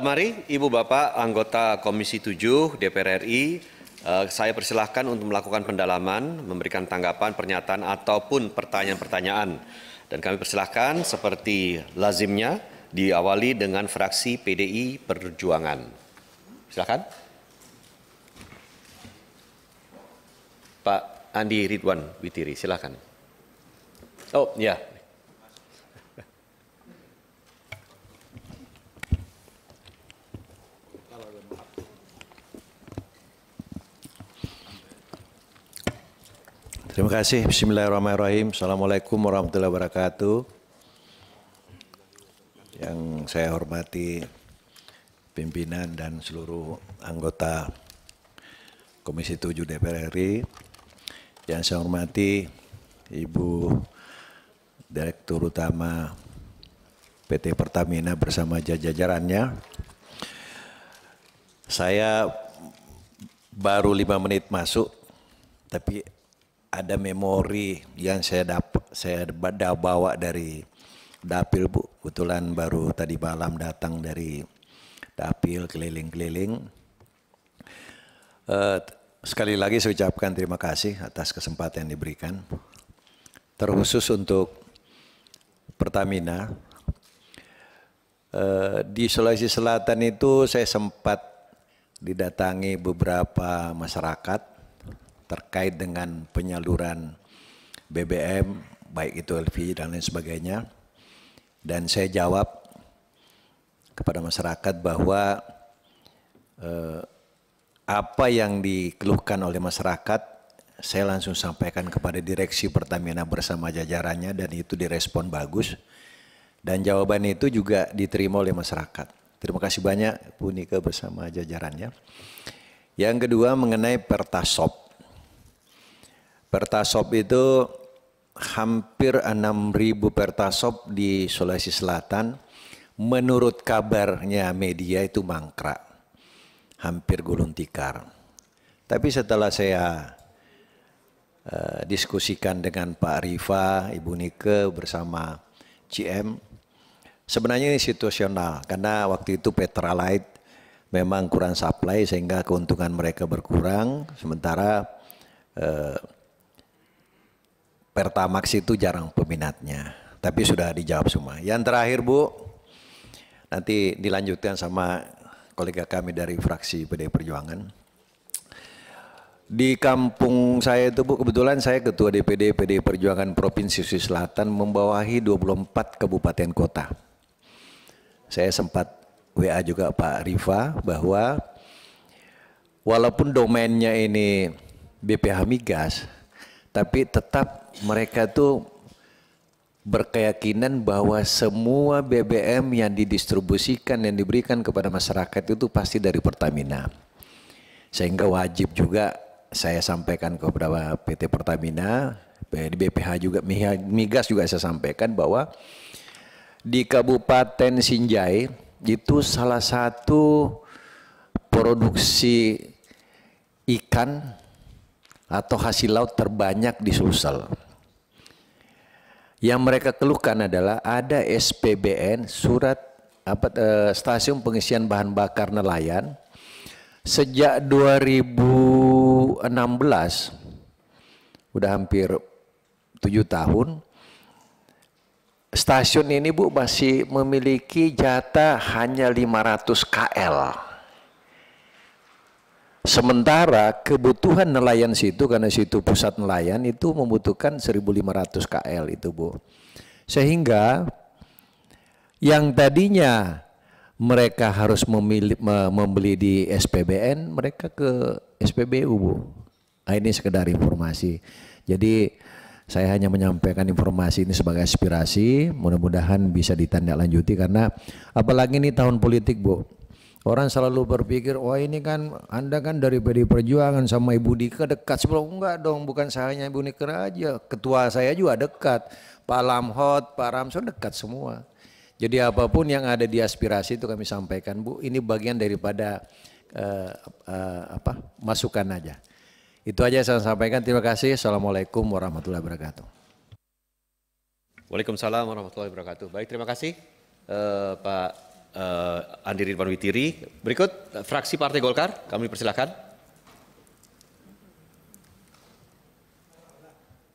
mari Ibu Bapak anggota Komisi 7 DPR RI, saya persilahkan untuk melakukan pendalaman, memberikan tanggapan, pernyataan ataupun pertanyaan-pertanyaan. Dan kami persilahkan seperti lazimnya diawali dengan fraksi PDI Perjuangan. Silakan. Pak Andi Ridwan Witiri, silakan. Oh, ya, Terima kasih. Bismillahirrahmanirrahim. Assalamualaikum warahmatullahi wabarakatuh. Yang saya hormati pimpinan dan seluruh anggota Komisi 7 DPR RI. Yang saya hormati Ibu Direktur Utama PT Pertamina bersama jajarannya. Saya baru lima menit masuk, tapi ada memori yang saya dapat saya bawa dari dapil bu kebetulan baru tadi malam datang dari dapil keliling-keliling uh, sekali lagi saya ucapkan terima kasih atas kesempatan yang diberikan terkhusus untuk Pertamina eh, di Sulawesi Selatan itu saya sempat didatangi beberapa masyarakat terkait dengan penyaluran BBM, baik itu lv dan lain sebagainya. Dan saya jawab kepada masyarakat bahwa eh, apa yang dikeluhkan oleh masyarakat saya langsung sampaikan kepada direksi Pertamina bersama jajarannya dan itu direspon bagus. Dan jawaban itu juga diterima oleh masyarakat. Terima kasih banyak Bu Nika bersama jajarannya. Yang kedua mengenai Pertasop. Pertasop itu hampir 6.000 pertasop di Sulawesi Selatan. Menurut kabarnya media itu mangkrak. Hampir gulung tikar. Tapi setelah saya uh, diskusikan dengan Pak Riva, Ibu Nike bersama CM, sebenarnya ini situasional karena waktu itu Petralite memang kurang supply sehingga keuntungan mereka berkurang. Sementara uh, Pertamax itu jarang peminatnya. Tapi sudah dijawab semua. Yang terakhir Bu, nanti dilanjutkan sama kolega kami dari fraksi PD Perjuangan. Di kampung saya itu Bu, kebetulan saya Ketua DPD PD Perjuangan Provinsi Sulawesi Selatan membawahi 24 kabupaten kota. Saya sempat WA juga Pak riva bahwa walaupun domainnya ini BPH Migas, tapi tetap mereka tuh berkeyakinan bahwa semua BBM yang didistribusikan yang diberikan kepada masyarakat itu pasti dari Pertamina. Sehingga wajib juga saya sampaikan kepada PT Pertamina, di BPH juga migas juga saya sampaikan bahwa di Kabupaten Sinjai itu salah satu produksi ikan atau hasil laut terbanyak di Sulsel yang mereka keluhkan adalah ada SPBN surat apa e, stasiun pengisian bahan bakar nelayan sejak 2016 udah hampir tujuh tahun stasiun ini Bu masih memiliki jatah hanya 500 KL. Sementara kebutuhan nelayan situ karena situ pusat nelayan itu membutuhkan 1.500 KL itu Bu. Sehingga yang tadinya mereka harus memilih, membeli di SPBN mereka ke SPBU Bu. Nah, ini sekedar informasi. Jadi saya hanya menyampaikan informasi ini sebagai aspirasi, mudah-mudahan bisa ditindaklanjuti karena apalagi ini tahun politik Bu Orang selalu berpikir, wah ini kan Anda kan dari PD Perjuangan sama Ibu Dika dekat. Sebelum enggak dong, bukan saya hanya Ibu Dika aja. Ketua saya juga dekat. Pak Lamhot, Pak Ramson dekat semua. Jadi apapun yang ada di aspirasi itu kami sampaikan, Bu. Ini bagian daripada uh, uh, apa masukan aja. Itu aja yang saya sampaikan. Terima kasih. Assalamualaikum warahmatullahi wabarakatuh. Waalaikumsalam warahmatullahi wabarakatuh. Baik, terima kasih uh, Pak uh, Andi Ridwan Witiri. Berikut fraksi Partai Golkar, kami persilahkan.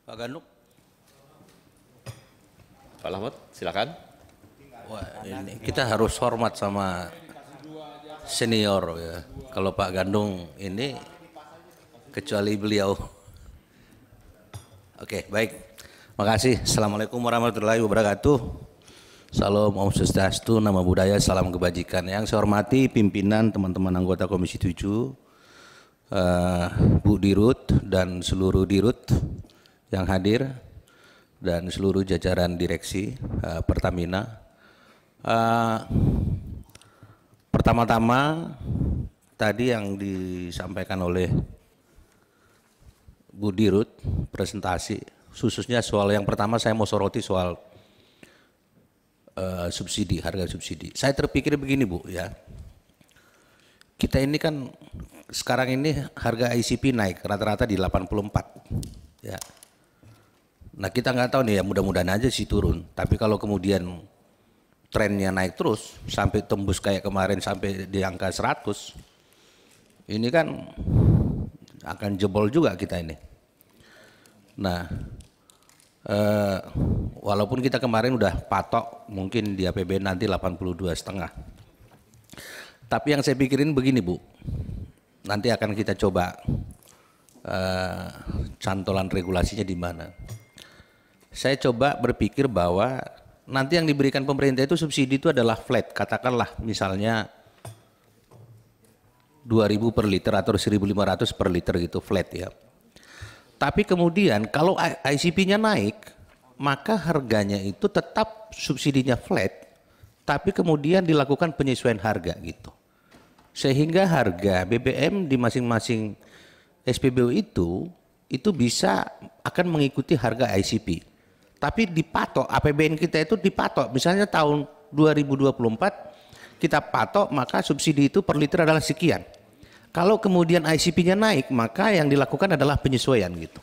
Pak Ganuk. Pak Lahmut, silakan. Wah, ini kita harus hormat sama senior ya. Kalau Pak Gandung ini kecuali beliau. Oke, baik. Makasih. Assalamualaikum warahmatullahi wabarakatuh. Salam Om Swastiastu, Nama Budaya, Salam Kebajikan. Yang saya hormati pimpinan teman-teman anggota Komisi 7, uh, eh, Bu Dirut dan seluruh Dirut yang hadir dan seluruh jajaran direksi uh, Pertamina. Uh, Pertama-tama tadi yang disampaikan oleh Bu Dirut presentasi khususnya soal yang pertama saya mau soroti soal Eh, subsidi, harga subsidi. Saya terpikir begini Bu ya, kita ini kan sekarang ini harga ICP naik rata-rata di 84 ya. Nah kita nggak tahu nih ya mudah-mudahan aja sih turun. Tapi kalau kemudian trennya naik terus sampai tembus kayak kemarin sampai di angka 100 ini kan akan jebol juga kita ini. Nah, Eh, walaupun kita kemarin udah patok mungkin di APB nanti 82 setengah. Tapi yang saya pikirin begini Bu, nanti akan kita coba uh, cantolan regulasinya di mana. Saya coba berpikir bahwa nanti yang diberikan pemerintah itu subsidi itu adalah flat, katakanlah misalnya 2000 per liter atau 1500 per liter gitu flat ya tapi kemudian kalau ICP-nya naik, maka harganya itu tetap subsidinya flat, tapi kemudian dilakukan penyesuaian harga gitu. Sehingga harga BBM di masing-masing SPBU itu itu bisa akan mengikuti harga ICP. Tapi dipatok APBN kita itu dipatok. Misalnya tahun 2024 kita patok maka subsidi itu per liter adalah sekian. Kalau kemudian ICP-nya naik, maka yang dilakukan adalah penyesuaian gitu.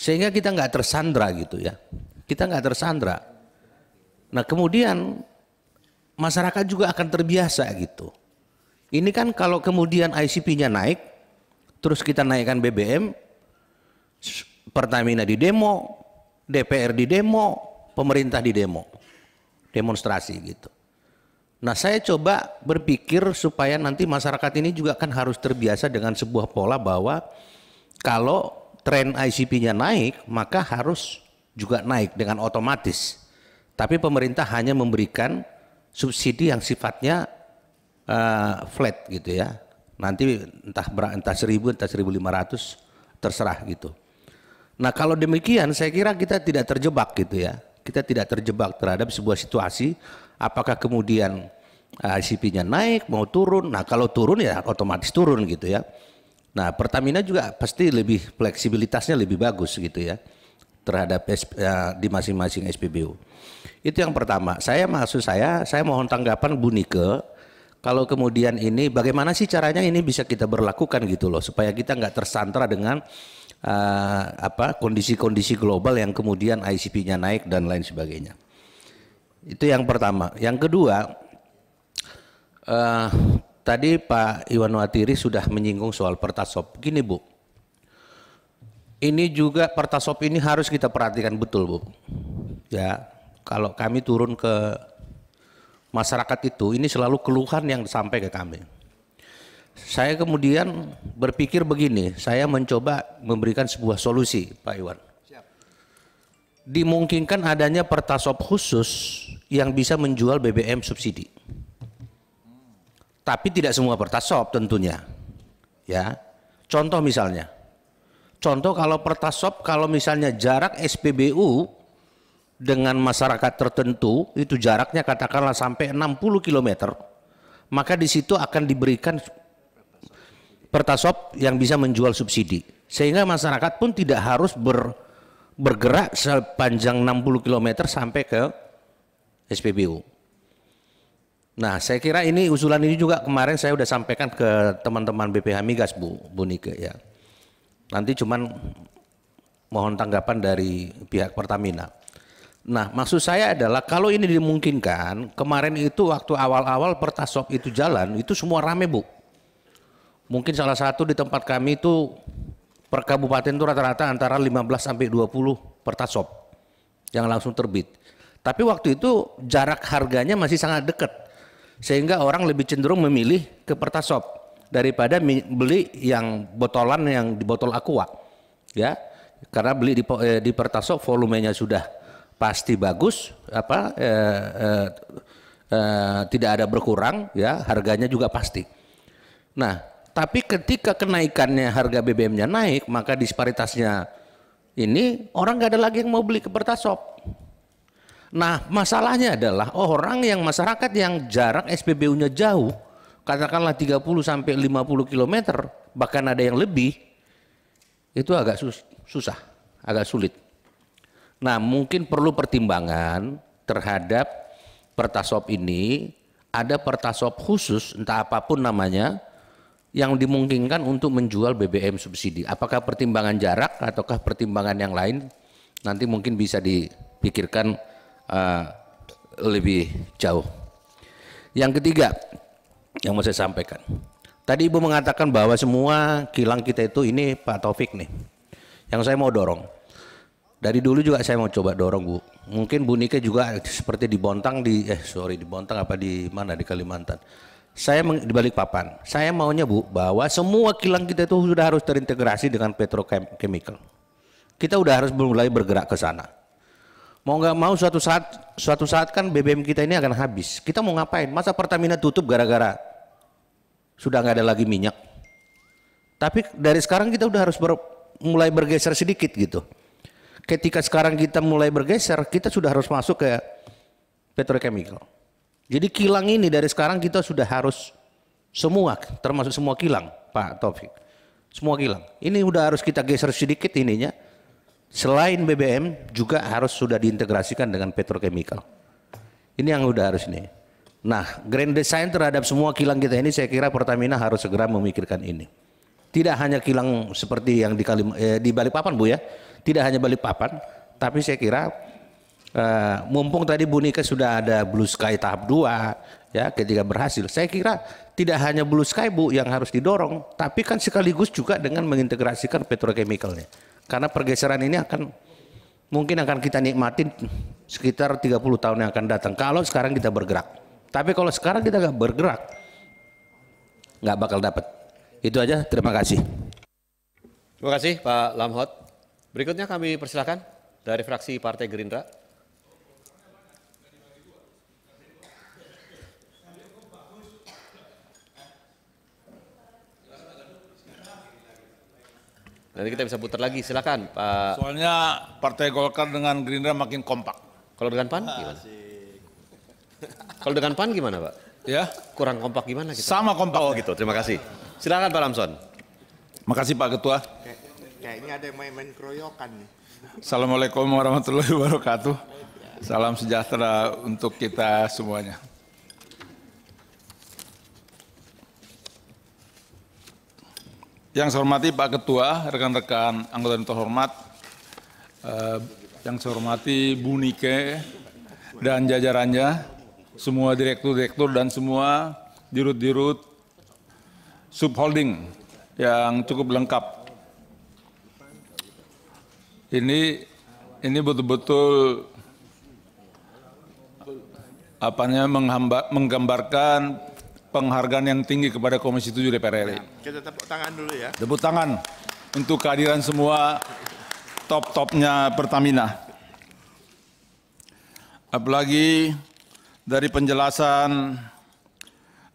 Sehingga kita nggak tersandra gitu ya. Kita nggak tersandra. Nah kemudian masyarakat juga akan terbiasa gitu. Ini kan kalau kemudian ICP-nya naik, terus kita naikkan BBM, Pertamina di demo, DPR di demo, pemerintah di demo, demonstrasi gitu. Nah, saya coba berpikir supaya nanti masyarakat ini juga kan harus terbiasa dengan sebuah pola bahwa kalau tren ICP-nya naik, maka harus juga naik dengan otomatis. Tapi pemerintah hanya memberikan subsidi yang sifatnya uh, flat gitu ya. Nanti entah berapa entah seribu entah ratus terserah gitu. Nah, kalau demikian saya kira kita tidak terjebak gitu ya. Kita tidak terjebak terhadap sebuah situasi apakah kemudian ICP-nya e, naik mau turun. Nah, kalau turun ya otomatis turun gitu ya. Nah, Pertamina juga pasti lebih fleksibilitasnya lebih bagus gitu ya terhadap e, di masing-masing SPBU. Itu yang pertama. Saya maksud saya, saya mohon tanggapan Bu Nike kalau kemudian ini bagaimana sih caranya ini bisa kita berlakukan gitu loh supaya kita nggak tersandra dengan uh, apa kondisi-kondisi global yang kemudian ICP-nya naik dan lain sebagainya. Itu yang pertama. Yang kedua, uh, tadi Pak Iwan Watiri sudah menyinggung soal pertasop. Gini Bu, ini juga pertasop ini harus kita perhatikan betul Bu. Ya, kalau kami turun ke masyarakat itu, ini selalu keluhan yang sampai ke kami. Saya kemudian berpikir begini, saya mencoba memberikan sebuah solusi Pak Iwan dimungkinkan adanya pertasop khusus yang bisa menjual BBM subsidi. Tapi tidak semua pertasop tentunya. Ya. Contoh misalnya. Contoh kalau pertasop kalau misalnya jarak SPBU dengan masyarakat tertentu itu jaraknya katakanlah sampai 60 km, maka di situ akan diberikan pertasop yang bisa menjual subsidi. Sehingga masyarakat pun tidak harus ber bergerak sepanjang 60 km sampai ke SPBU. Nah, saya kira ini usulan ini juga kemarin saya sudah sampaikan ke teman-teman BPH Migas Bu, Bu Nike ya. Nanti cuman mohon tanggapan dari pihak Pertamina. Nah, maksud saya adalah kalau ini dimungkinkan, kemarin itu waktu awal-awal Pertasop itu jalan, itu semua rame, Bu. Mungkin salah satu di tempat kami itu per kabupaten itu rata-rata antara 15 sampai 20 pertasop yang langsung terbit. Tapi waktu itu jarak harganya masih sangat dekat sehingga orang lebih cenderung memilih ke pertasop daripada beli yang botolan yang di botol aqua ya karena beli di, eh, di pertasop volumenya sudah pasti bagus apa eh, eh, eh, tidak ada berkurang ya harganya juga pasti nah tapi ketika kenaikannya harga BBM-nya naik, maka disparitasnya ini orang nggak ada lagi yang mau beli ke Pertasop. Nah, masalahnya adalah oh orang yang masyarakat yang jarak SPBU-nya jauh, katakanlah 30 sampai 50 km, bahkan ada yang lebih, itu agak sus susah, agak sulit. Nah, mungkin perlu pertimbangan terhadap Pertasop ini, ada Pertasop khusus entah apapun namanya, yang dimungkinkan untuk menjual BBM subsidi. Apakah pertimbangan jarak ataukah pertimbangan yang lain? Nanti mungkin bisa dipikirkan uh, lebih jauh. Yang ketiga yang mau saya sampaikan. Tadi Ibu mengatakan bahwa semua kilang kita itu ini Pak Taufik nih. Yang saya mau dorong. Dari dulu juga saya mau coba dorong Bu. Mungkin Bu Nike juga seperti di Bontang di eh sorry di Bontang apa di mana di Kalimantan saya di balik papan, saya maunya Bu bahwa semua kilang kita itu sudah harus terintegrasi dengan petrochemical. Kita udah harus mulai bergerak ke sana. Mau nggak mau suatu saat suatu saat kan BBM kita ini akan habis. Kita mau ngapain? Masa Pertamina tutup gara-gara sudah nggak ada lagi minyak. Tapi dari sekarang kita udah harus ber, mulai bergeser sedikit gitu. Ketika sekarang kita mulai bergeser, kita sudah harus masuk ke petrochemical. Jadi kilang ini dari sekarang kita sudah harus semua, termasuk semua kilang, Pak Taufik. Semua kilang. Ini sudah harus kita geser sedikit ininya. Selain BBM juga harus sudah diintegrasikan dengan petrokemikal. Ini yang sudah harus ini. Nah, grand design terhadap semua kilang kita ini saya kira Pertamina harus segera memikirkan ini. Tidak hanya kilang seperti yang di, Kalim, eh, di Balikpapan Bu ya, tidak hanya Balikpapan, tapi saya kira Eh, mumpung tadi Bu Nika sudah ada blue sky tahap 2 ya ketika berhasil. Saya kira tidak hanya blue sky Bu yang harus didorong, tapi kan sekaligus juga dengan mengintegrasikan petrochemicalnya. Karena pergeseran ini akan mungkin akan kita nikmatin sekitar 30 tahun yang akan datang kalau sekarang kita bergerak. Tapi kalau sekarang kita nggak bergerak, nggak bakal dapat. Itu aja, terima kasih. Terima kasih Pak Lamhot. Berikutnya kami persilahkan dari fraksi Partai Gerindra. Nanti kita bisa putar lagi, silakan Pak. Soalnya Partai Golkar dengan Gerindra makin kompak. Kalau dengan PAN ah, gimana? Kalau dengan PAN gimana Pak? Ya. Kurang kompak gimana kita? Sama kompak. Oh gitu, terima kasih. Silakan Pak Lamson. Makasih Pak Ketua. kayaknya ada yang main-main keroyokan nih. Assalamualaikum warahmatullahi wabarakatuh. Salam sejahtera untuk kita semuanya. Yang saya hormati Pak Ketua, rekan-rekan anggota yang terhormat, eh, yang saya hormati Bu Nike dan jajarannya, semua direktur-direktur dan semua dirut-dirut subholding yang cukup lengkap. Ini ini betul-betul apanya menggambarkan penghargaan yang tinggi kepada Komisi 7 DPR RI. Kita tepuk tangan dulu ya. Tepuk tangan untuk kehadiran semua top-topnya Pertamina. Apalagi dari penjelasan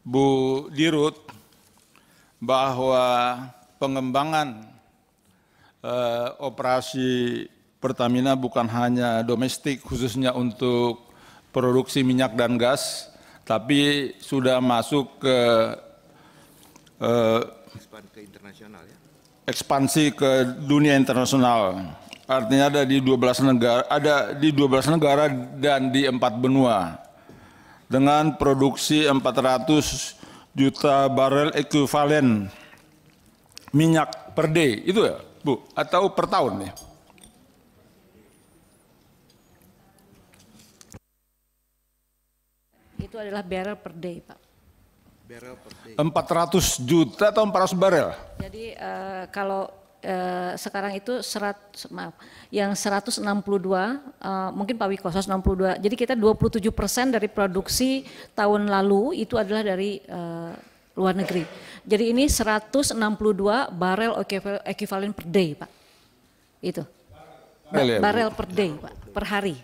Bu Dirut bahwa pengembangan eh, operasi Pertamina bukan hanya domestik khususnya untuk produksi minyak dan gas, tapi sudah masuk ke eh, ya? Ekspansi ke dunia internasional. Artinya ada di 12 negara, ada di 12 negara dan di empat benua. Dengan produksi 400 juta barel ekuivalen minyak per day itu ya, Bu, atau per tahun ya? itu adalah barrel per day, Pak. Barrel per day. 400 juta atau 400 barrel? Jadi uh, kalau uh, sekarang itu serat maaf, yang 162 uh, eh, mungkin Pak Wiko 162. Jadi kita 27% persen dari produksi tahun lalu itu adalah dari uh, luar negeri. Jadi ini 162 barel ekivalen per day, Pak. Itu. Barel, ya, barel per day, Pak, per hari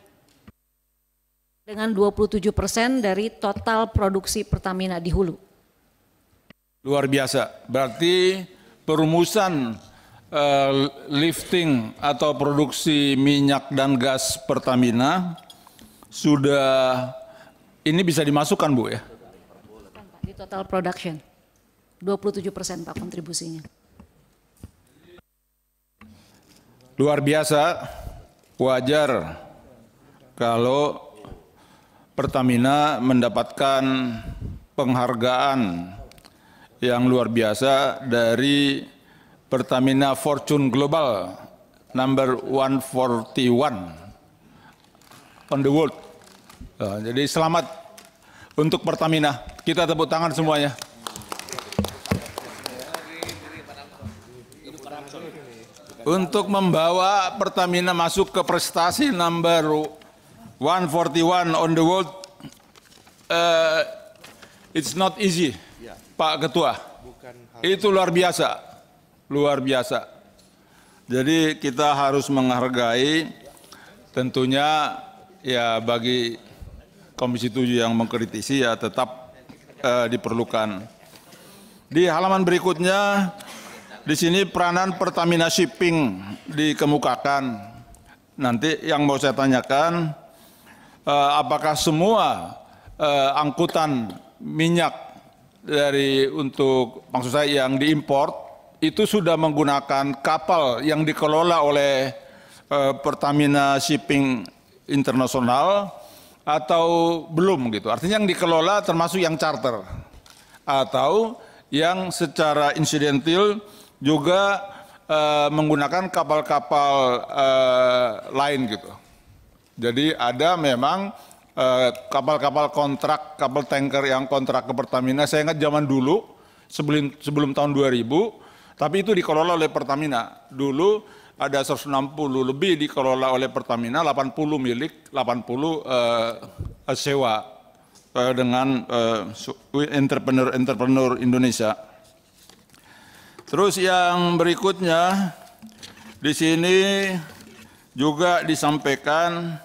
dengan 27 persen dari total produksi Pertamina di hulu. Luar biasa, berarti perumusan uh, lifting atau produksi minyak dan gas Pertamina sudah ini bisa dimasukkan Bu ya? Di total production, 27 persen Pak kontribusinya. Luar biasa, wajar kalau Pertamina mendapatkan penghargaan yang luar biasa dari Pertamina Fortune Global number 141 on the world. Ya, jadi selamat untuk Pertamina. Kita tepuk tangan semuanya. Untuk membawa Pertamina masuk ke prestasi number 141 on the world, uh, it's not easy, ya. Pak Ketua. Bukan Itu luar biasa, luar biasa. Jadi kita harus menghargai tentunya ya bagi Komisi 7 yang mengkritisi ya tetap uh, diperlukan. Di halaman berikutnya di sini peranan Pertamina Shipping dikemukakan. Nanti yang mau saya tanyakan Eh, apakah semua eh, angkutan minyak dari untuk maksud saya yang diimpor itu sudah menggunakan kapal yang dikelola oleh eh, Pertamina Shipping Internasional atau belum gitu. Artinya yang dikelola termasuk yang charter atau yang secara insidentil juga menggunakan kapal-kapal lain gitu. Jadi ada memang eh, kapal-kapal eh, kontrak, kapal tanker yang kontrak ke Pertamina. Saya ingat zaman dulu sebelum sebelum tahun 2000, tapi itu dikelola oleh Pertamina. Dulu ada 160 lebih dikelola oleh Pertamina, 80 milik, 80 eh, sewa eh, dengan entrepreneur-entrepreneur eh, Indonesia. Terus yang berikutnya di sini juga disampaikan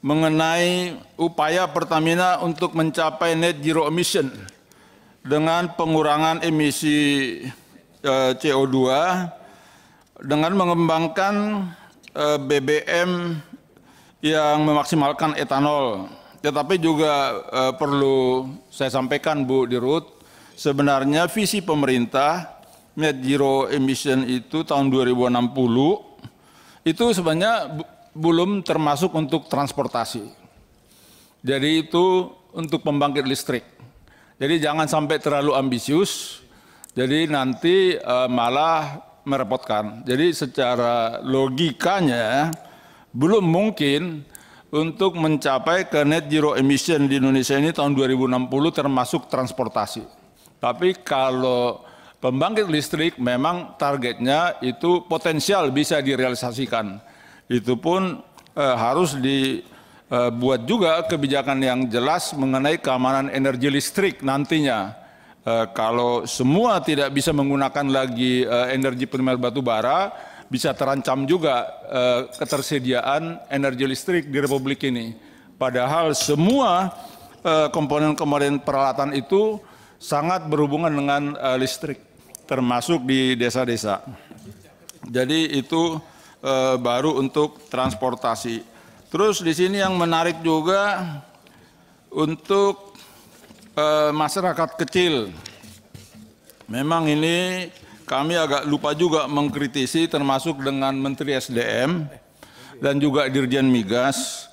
mengenai upaya Pertamina untuk mencapai net zero emission dengan pengurangan emisi eh, CO2 dengan mengembangkan eh, BBM yang memaksimalkan etanol. Tetapi juga eh, perlu saya sampaikan Bu Dirut, sebenarnya visi pemerintah net zero emission itu tahun 2060 itu sebenarnya belum termasuk untuk transportasi. Jadi itu untuk pembangkit listrik. Jadi jangan sampai terlalu ambisius, jadi nanti uh, malah merepotkan. Jadi secara logikanya belum mungkin untuk mencapai ke net zero emission di Indonesia ini tahun 2060 termasuk transportasi. Tapi kalau Pembangkit listrik memang targetnya itu potensial bisa direalisasikan. Itu pun eh, harus dibuat eh, juga kebijakan yang jelas mengenai keamanan energi listrik nantinya. Eh, kalau semua tidak bisa menggunakan lagi eh, energi primer batu bara, bisa terancam juga eh, ketersediaan energi listrik di Republik ini. Padahal semua eh, komponen-komponen peralatan itu sangat berhubungan dengan eh, listrik termasuk di desa-desa. Jadi itu e, baru untuk transportasi. Terus di sini yang menarik juga untuk e, masyarakat kecil. Memang ini kami agak lupa juga mengkritisi termasuk dengan Menteri SDM dan juga Dirjen Migas.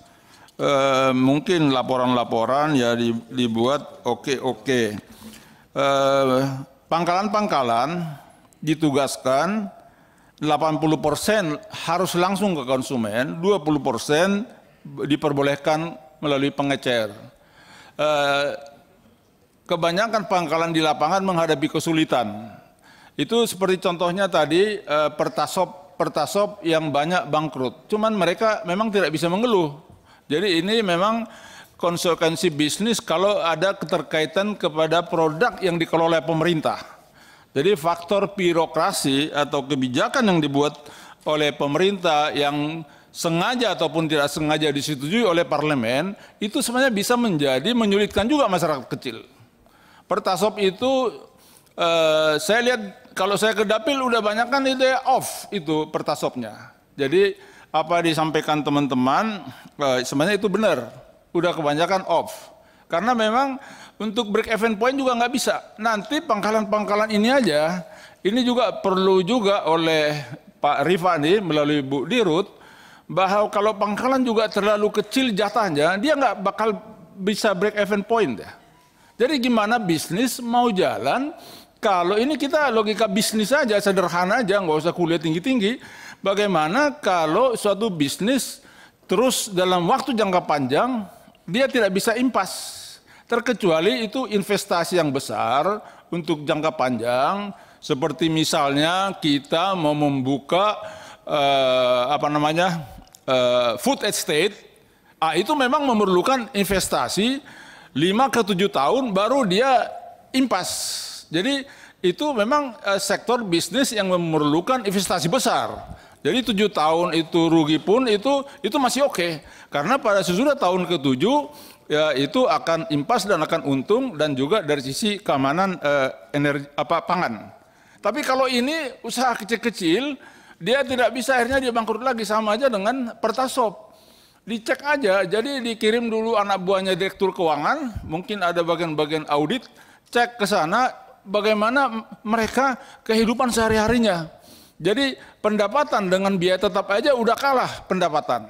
E, mungkin laporan-laporan ya dibuat oke-oke. Okay, okay pangkalan-pangkalan ditugaskan 80% harus langsung ke konsumen, 20% diperbolehkan melalui pengecer. Eh, kebanyakan pangkalan di lapangan menghadapi kesulitan. Itu seperti contohnya tadi eh, pertasop pertasop yang banyak bangkrut. Cuman mereka memang tidak bisa mengeluh. Jadi ini memang konsekuensi bisnis kalau ada keterkaitan kepada produk yang dikelola pemerintah. Jadi faktor birokrasi atau kebijakan yang dibuat oleh pemerintah yang sengaja ataupun tidak sengaja disetujui oleh parlemen itu sebenarnya bisa menjadi menyulitkan juga masyarakat kecil. Pertasop itu eh, saya lihat kalau saya ke dapil udah banyak kan itu ya off itu pertasopnya. Jadi apa disampaikan teman-teman eh, sebenarnya itu benar udah kebanyakan off. Karena memang untuk break event point juga nggak bisa. Nanti pangkalan-pangkalan ini aja, ini juga perlu juga oleh Pak Rifani melalui Bu Dirut, bahwa kalau pangkalan juga terlalu kecil jatahnya, dia nggak bakal bisa break event point. Ya. Jadi gimana bisnis mau jalan, kalau ini kita logika bisnis aja, sederhana aja, nggak usah kuliah tinggi-tinggi, bagaimana kalau suatu bisnis terus dalam waktu jangka panjang dia tidak bisa impas. Terkecuali itu investasi yang besar untuk jangka panjang, seperti misalnya kita mau membuka eh, apa namanya eh, food estate, ah, itu memang memerlukan investasi 5 ke 7 tahun baru dia impas. Jadi itu memang eh, sektor bisnis yang memerlukan investasi besar. Jadi tujuh tahun itu rugi pun itu itu masih oke okay. karena pada sesudah tahun ketujuh ya itu akan impas dan akan untung dan juga dari sisi keamanan eh, energi apa pangan. Tapi kalau ini usaha kecil-kecil dia tidak bisa akhirnya dia bangkrut lagi sama aja dengan pertasop. Dicek aja, jadi dikirim dulu anak buahnya direktur keuangan, mungkin ada bagian-bagian audit, cek ke sana bagaimana mereka kehidupan sehari-harinya jadi pendapatan dengan biaya tetap aja udah kalah pendapatan.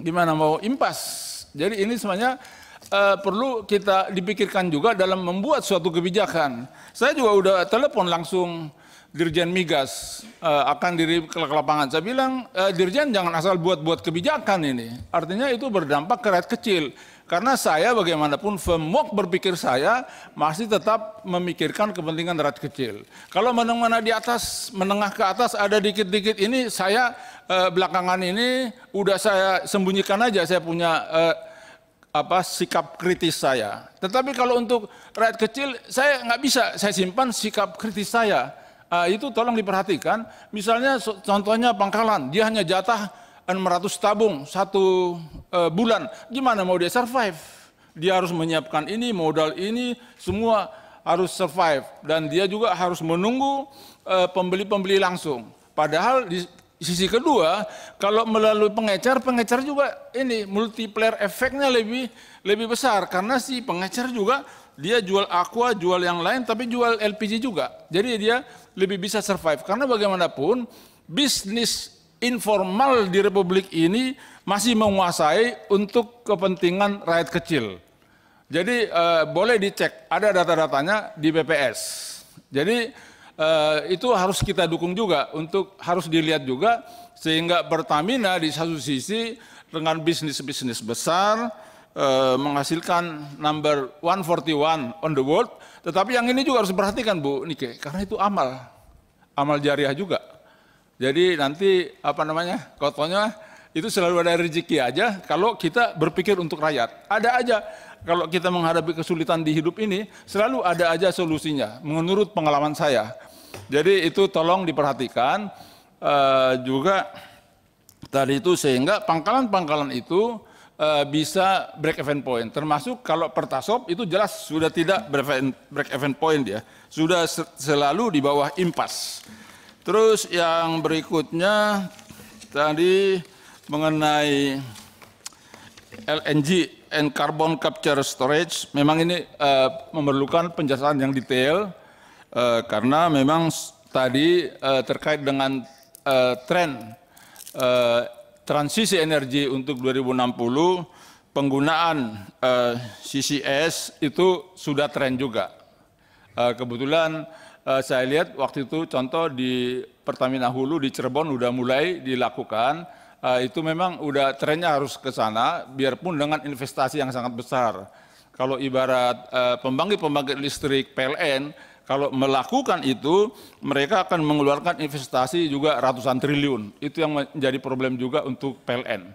Gimana mau impas? Jadi ini semuanya uh, eh, perlu kita dipikirkan juga dalam membuat suatu kebijakan. Saya juga udah telepon langsung Dirjen Migas uh, akan diri ke lapangan. Saya bilang, uh, Dirjen jangan asal buat-buat kebijakan ini. Artinya itu berdampak ke rakyat kecil. Karena saya bagaimanapun framework berpikir saya masih tetap memikirkan kepentingan rakyat kecil. Kalau mana-mana di atas, menengah ke atas ada dikit-dikit ini saya eh, belakangan ini udah saya sembunyikan aja saya punya eh, apa sikap kritis saya. Tetapi kalau untuk rakyat kecil saya nggak bisa saya simpan sikap kritis saya. Eh, itu tolong diperhatikan. Misalnya contohnya Pangkalan, dia hanya jatah 600 tabung satu uh, bulan, gimana mau dia survive? Dia harus menyiapkan ini, modal ini, semua harus survive dan dia juga harus menunggu eh, pembeli-pembeli uh, langsung. Padahal di sisi kedua, kalau melalui pengecer, pengecer juga ini multiplier efeknya lebih lebih besar karena si pengecer juga dia jual aqua, jual yang lain tapi jual LPG juga. Jadi dia lebih bisa survive karena bagaimanapun bisnis informal di republik ini masih menguasai untuk kepentingan rakyat kecil. Jadi eh, boleh dicek, ada data-datanya di BPS. Jadi eh, itu harus kita dukung juga untuk harus dilihat juga sehingga Pertamina di satu sisi dengan bisnis-bisnis besar eh, menghasilkan number 141 on the world, tetapi yang ini juga harus diperhatikan Bu Nike karena itu amal, amal jariah juga. Jadi nanti apa namanya kotonya itu selalu ada rezeki aja kalau kita berpikir untuk rakyat. Ada aja kalau kita menghadapi kesulitan di hidup ini selalu ada aja solusinya menurut pengalaman saya. Jadi itu tolong diperhatikan e, juga tadi itu sehingga pangkalan-pangkalan itu e, bisa break event point. Termasuk kalau pertasop itu jelas sudah tidak break event point ya. Sudah selalu di bawah impas. Terus yang berikutnya tadi mengenai LNG and carbon capture storage memang ini uh, memerlukan penjelasan yang detail uh, karena memang tadi uh, terkait dengan uh, tren uh, transisi energi untuk 2060 penggunaan uh, CCS itu sudah tren juga. Uh, kebetulan uh, saya lihat waktu itu contoh di Pertamina Hulu di Cirebon udah mulai dilakukan. Uh, itu memang udah trennya harus ke sana, biarpun dengan investasi yang sangat besar. Kalau ibarat pembangkit eh, pembangkit-pembangkit listrik PLN, kalau melakukan itu mereka akan mengeluarkan investasi juga ratusan triliun. Itu yang menjadi problem juga untuk PLN.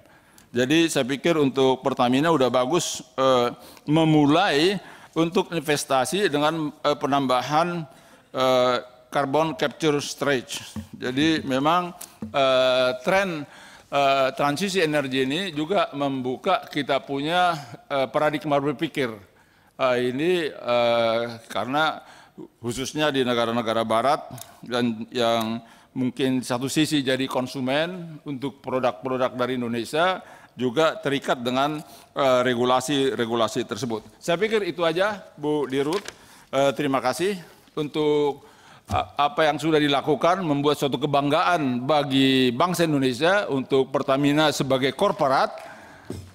Jadi saya pikir untuk Pertamina udah bagus eh, memulai untuk investasi dengan eh, penambahan Eh, carbon capture storage. Jadi memang eh, tren eh, transisi energi ini juga membuka kita punya paradigma berpikir. ini karena khususnya di negara-negara barat dan yang mungkin satu sisi jadi konsumen untuk produk-produk dari Indonesia juga terikat dengan regulasi-regulasi tersebut. Saya pikir itu aja Bu Dirut. terima kasih untuk apa yang sudah dilakukan membuat suatu kebanggaan bagi bangsa Indonesia untuk Pertamina sebagai korporat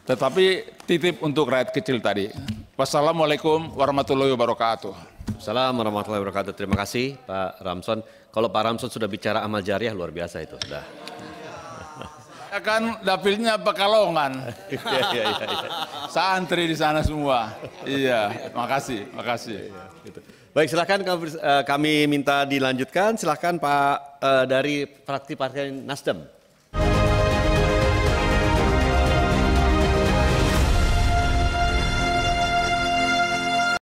tetapi titip untuk rakyat kecil tadi. Wassalamualaikum warahmatullahi wabarakatuh. Assalamualaikum warahmatullahi wabarakatuh. Terima kasih Pak Ramson. Kalau Pak Ramson sudah bicara amal jariah luar biasa itu. Sudah. Akan ya dapilnya Pekalongan. Iya iya iya. Saya Santri di sana semua. Iya, makasih, makasih. Ya, ya, Baik, silahkan eh, kami, minta dilanjutkan. Silahkan Pak eh, dari fraksi Partai Nasdem.